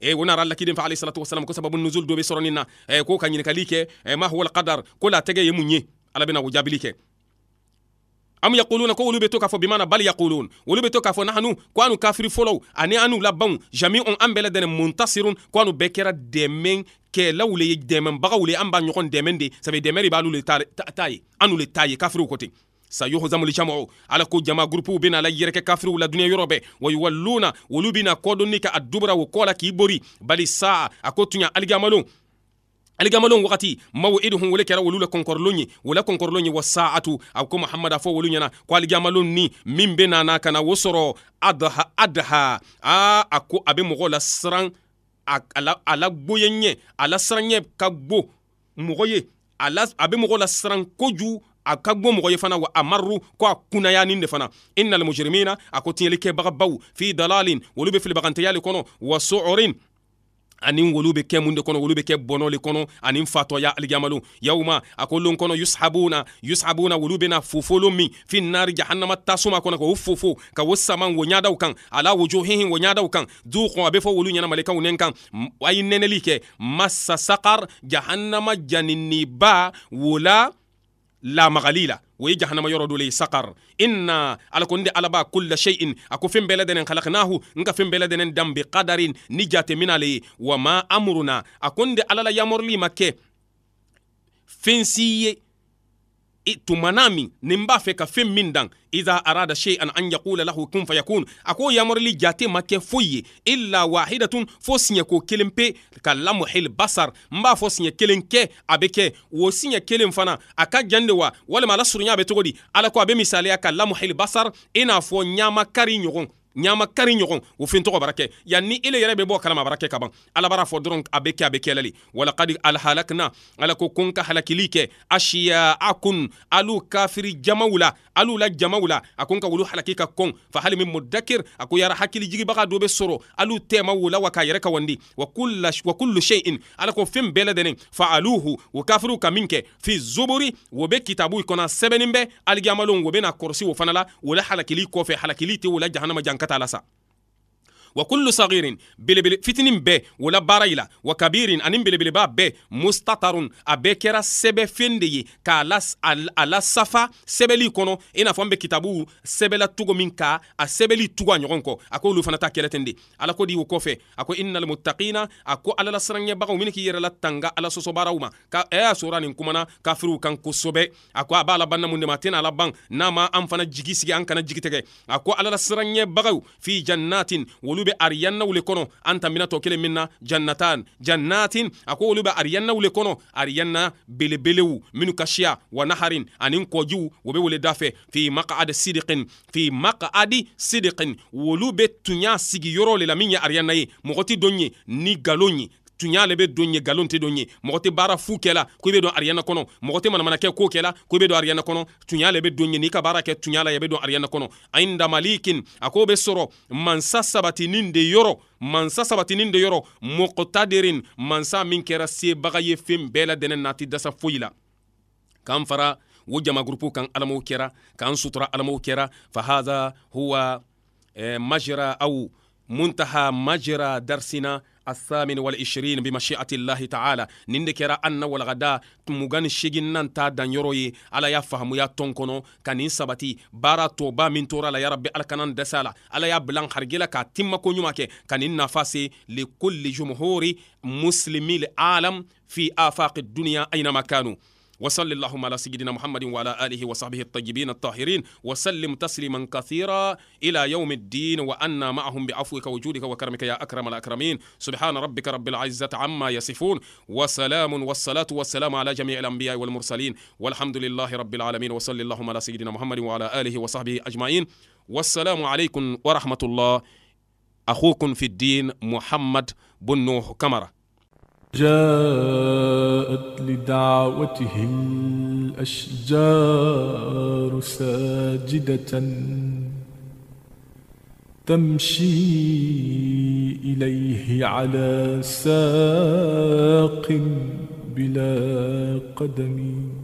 e wona ralla kiden fa alayhi salatu wasalam ko sababu nuzul do be soroninna e ko kanyini kalike e ma huwa alqadar ko tege yemunye ala bena wujabilike am yaquluna ko wolu be to k'a fɔ bimana bal yaqulun wolu be to k'a fɔ nahanu ko anu kafiri fɔlɔw ani anu labanw jami'un an bɛɛ ladɛnɛ muntasirun ko anu bɛɛ kɛra dɛmɛ kɛlaw le ye dɛmɛbagaw le an b'a ɲɔgɔn dɛmɛ de sabu dɛmɛ b'alu le ta anu le ta ye kafiriw sa yuhzamul jamu ala ko jama gurupuw bena ala yɛrɛkɛ kafiriw la duniɲa yɔrɔ bɛɛ wa yuwalluna olu bena kɔdonni ka a dubura wo kɔ k'i bori bali saa a ko tuɲa aligamalon aligamalon wagati mawo iduhun wole kɛra wolu la kɔnkɔrɔlon ye wo la kɔnkɔrɔlon ye wa saatu a ko muhamada fɔ wolu ɲɛna ko aligamalon ni min be nana ka na wo sɔrɔ adha adha a a ko a be mɔgɔw la siran a la gboye ɲɛ a la siran ɲɛ ka gbo mɔgɔ ye a be mɔgɔ la siran koju a ka gon mɔgɔ ye fana wa amaru ko a kunnaya nin de fana innal mujrimina a ko tiɲɛlikɛbagabaw fi dalalin olu be filibagantɛya le kɔnɔ wa su'urin ani wolu be kɛ mun de kɔnɔ wolu be kɛ bɔnɔ le kɔnɔ ani fatɔya alijamalo yawma a ko lon kɔnɔ yushabuna yushabuna wolu bena fofolo min fi nari jahannama tasuma kɔnɔ k'o fofo ka o saman wo ɲadaw kan ala wujuhihin wo ɲadaw kan duqu a be fɔ wolu ɲɛna malikaw nɛn kan a nɛnɛli kɛ masasakar jahannama janiniba wola la magalila woyi jahanama yɔrɔ dole sakar inna ala ko nde alaba kulla shay'in a ko fen bɛɛ ladɛnɛn halaknahu n ka fen bɛɛ ladɛnɛn dan bi qadarin ni jate mina ye wa ma amuruna a ko nde ala la ma kɛ fensi ye itu manami nin b'a fɛ ka fɛn min dan iza arada shay'an an yaqula lahu kun fayakun a ko yamarili jate ma kɛ foyi ye illa wahidatun fo siɲɛ ko kelen pe ka lamuhil basar n b'a fɔ siɲɛ kelen kɛ a bɛ kɛ o siɲɛ kelen fana a ka jan de wa walima ala surunya bɛ cogo di ala ko a bɛ misaliya ka lamuhil basar i n'a fɔ ɲama kari ɲɔgɔn ɲama kari ɲɔgɔn o fin tɔgɔ bara ni ele yɛrɛ bɛ bɔ kalama bara ka ban ala bara fɔ dɔrɔn a bɛ kɛ a bɛ kɛlɛ le alhalakna ala ko kon ka halakili kɛ asiya a alu kafiri jamaw la alu la jamaw la a ko ka wulu halaki ka kɔn fa hali min mudakir a ko yara hakili jigibaga dɔ bɛ sɔrɔ alu tɛma wula wa k'a yɛrɛ ka wandi wa kullu shay'in ala ko fɛn bɛɛ lajɛlen fa aluhu o kafiriw ka min kɛ fi zobori o bɛ kitabu kɔnɔ sɛbɛnnin bɛ alijamalon o bɛna kɔrɔsi o fana la o halakili kɔfɛ halakili tɛ o jahanama janka kata al-asa wa kullu sagirin belebele fitinin bɛɛ wola la baara yi wa kabirin ani belebeleba bɛɛ mustatarun a bɛɛ kɛra sɛbɛfɛn de ye k'a safa sɛbɛli kɔnɔ i n'a fɔ an bɛ kitabu sɛbɛla cogo min ka a sɛbɛli tugu a ɲɔgɔn kɔ a ko olu fana ta kɛlɛ ten ala ko di o kɔfɛ a ko innal a ko ala la k'i yɛrɛ tanga ala sɔsɔbaaraw ma ka ɛ y'a sɔrɔ nin kumana kafiriw kan kosɛbɛ a ko a b'a laban namu de ma a laban n'a ma an fana jigi sigi an kana jigi a ko ala fi jannatin wolu olu be ariyannaw le kɔnɔ an tanbina tɔ kelen min na jannatan jannatin a ko olu be ariyannaw le kɔnɔ ariyanna belebelew minnu kasiya wa naharin ani kɔjiw o be wele dafɛ fi maqad sidikin, fi maqadi sidikin, wolu be tuɲa sigiyɔrɔ le la min ye ariyanna ye mɔgɔ ti don ye ni galon ye tuɲa le be don ye galon tɛ don ye mɔgɔ tɛ baara fu kɛla ko i be don ariyana kɔnɔ mɔgɔ tɛ manamanakɛ ko kɛla ko i be don ariyana kɔnɔ tuɲa le be don ye n'i ka baara kɛ tuɲa la ye don ariyana kɔnɔ aindamalikin a k'o be sɔrɔ mansa sabatinin de yɔrɔ mansa sabatinin de yɔrɔ mɔgɔtadirin mansa min kɛra sebaga ye fen bɛɛ la dɛnɛ nati dasa foyi la k'an fara wo jamagurupu kan alamaw kɛra k'an sutura alamaw kɛra fahaza huwa eh, majra au muntaha majra darsina الثامن والعشرين بمشيئة الله تعالى نندكرا أن والغداء مغان شيغين دان يروي على يفهم يا تونكونو كان سبتي بارا توبا من تورا لا ربي الكنان دسالة على يبلان بلان خرجلا كا تيما كونيوماكي كان نافاسي لكل جمهور مسلمي العالم في آفاق الدنيا أينما كانوا وصل اللهم على سيدنا محمد وعلى آله وصحبه الطيبين الطاهرين وسلم تسليما كثيرا إلى يوم الدين وأنا معهم بعفوك وجودك وكرمك يا أكرم الأكرمين سبحان ربك رب العزة عما يصفون وسلام والصلاة والسلام على جميع الأنبياء والمرسلين والحمد لله رب العالمين وصل اللهم على سيدنا محمد وعلى آله وصحبه أجمعين والسلام عليكم ورحمة الله أخوكم في الدين محمد بن نوح كمره جاءت لدعوتهم الأشجار ساجدة تمشي إليه على ساق بلا قدمٍ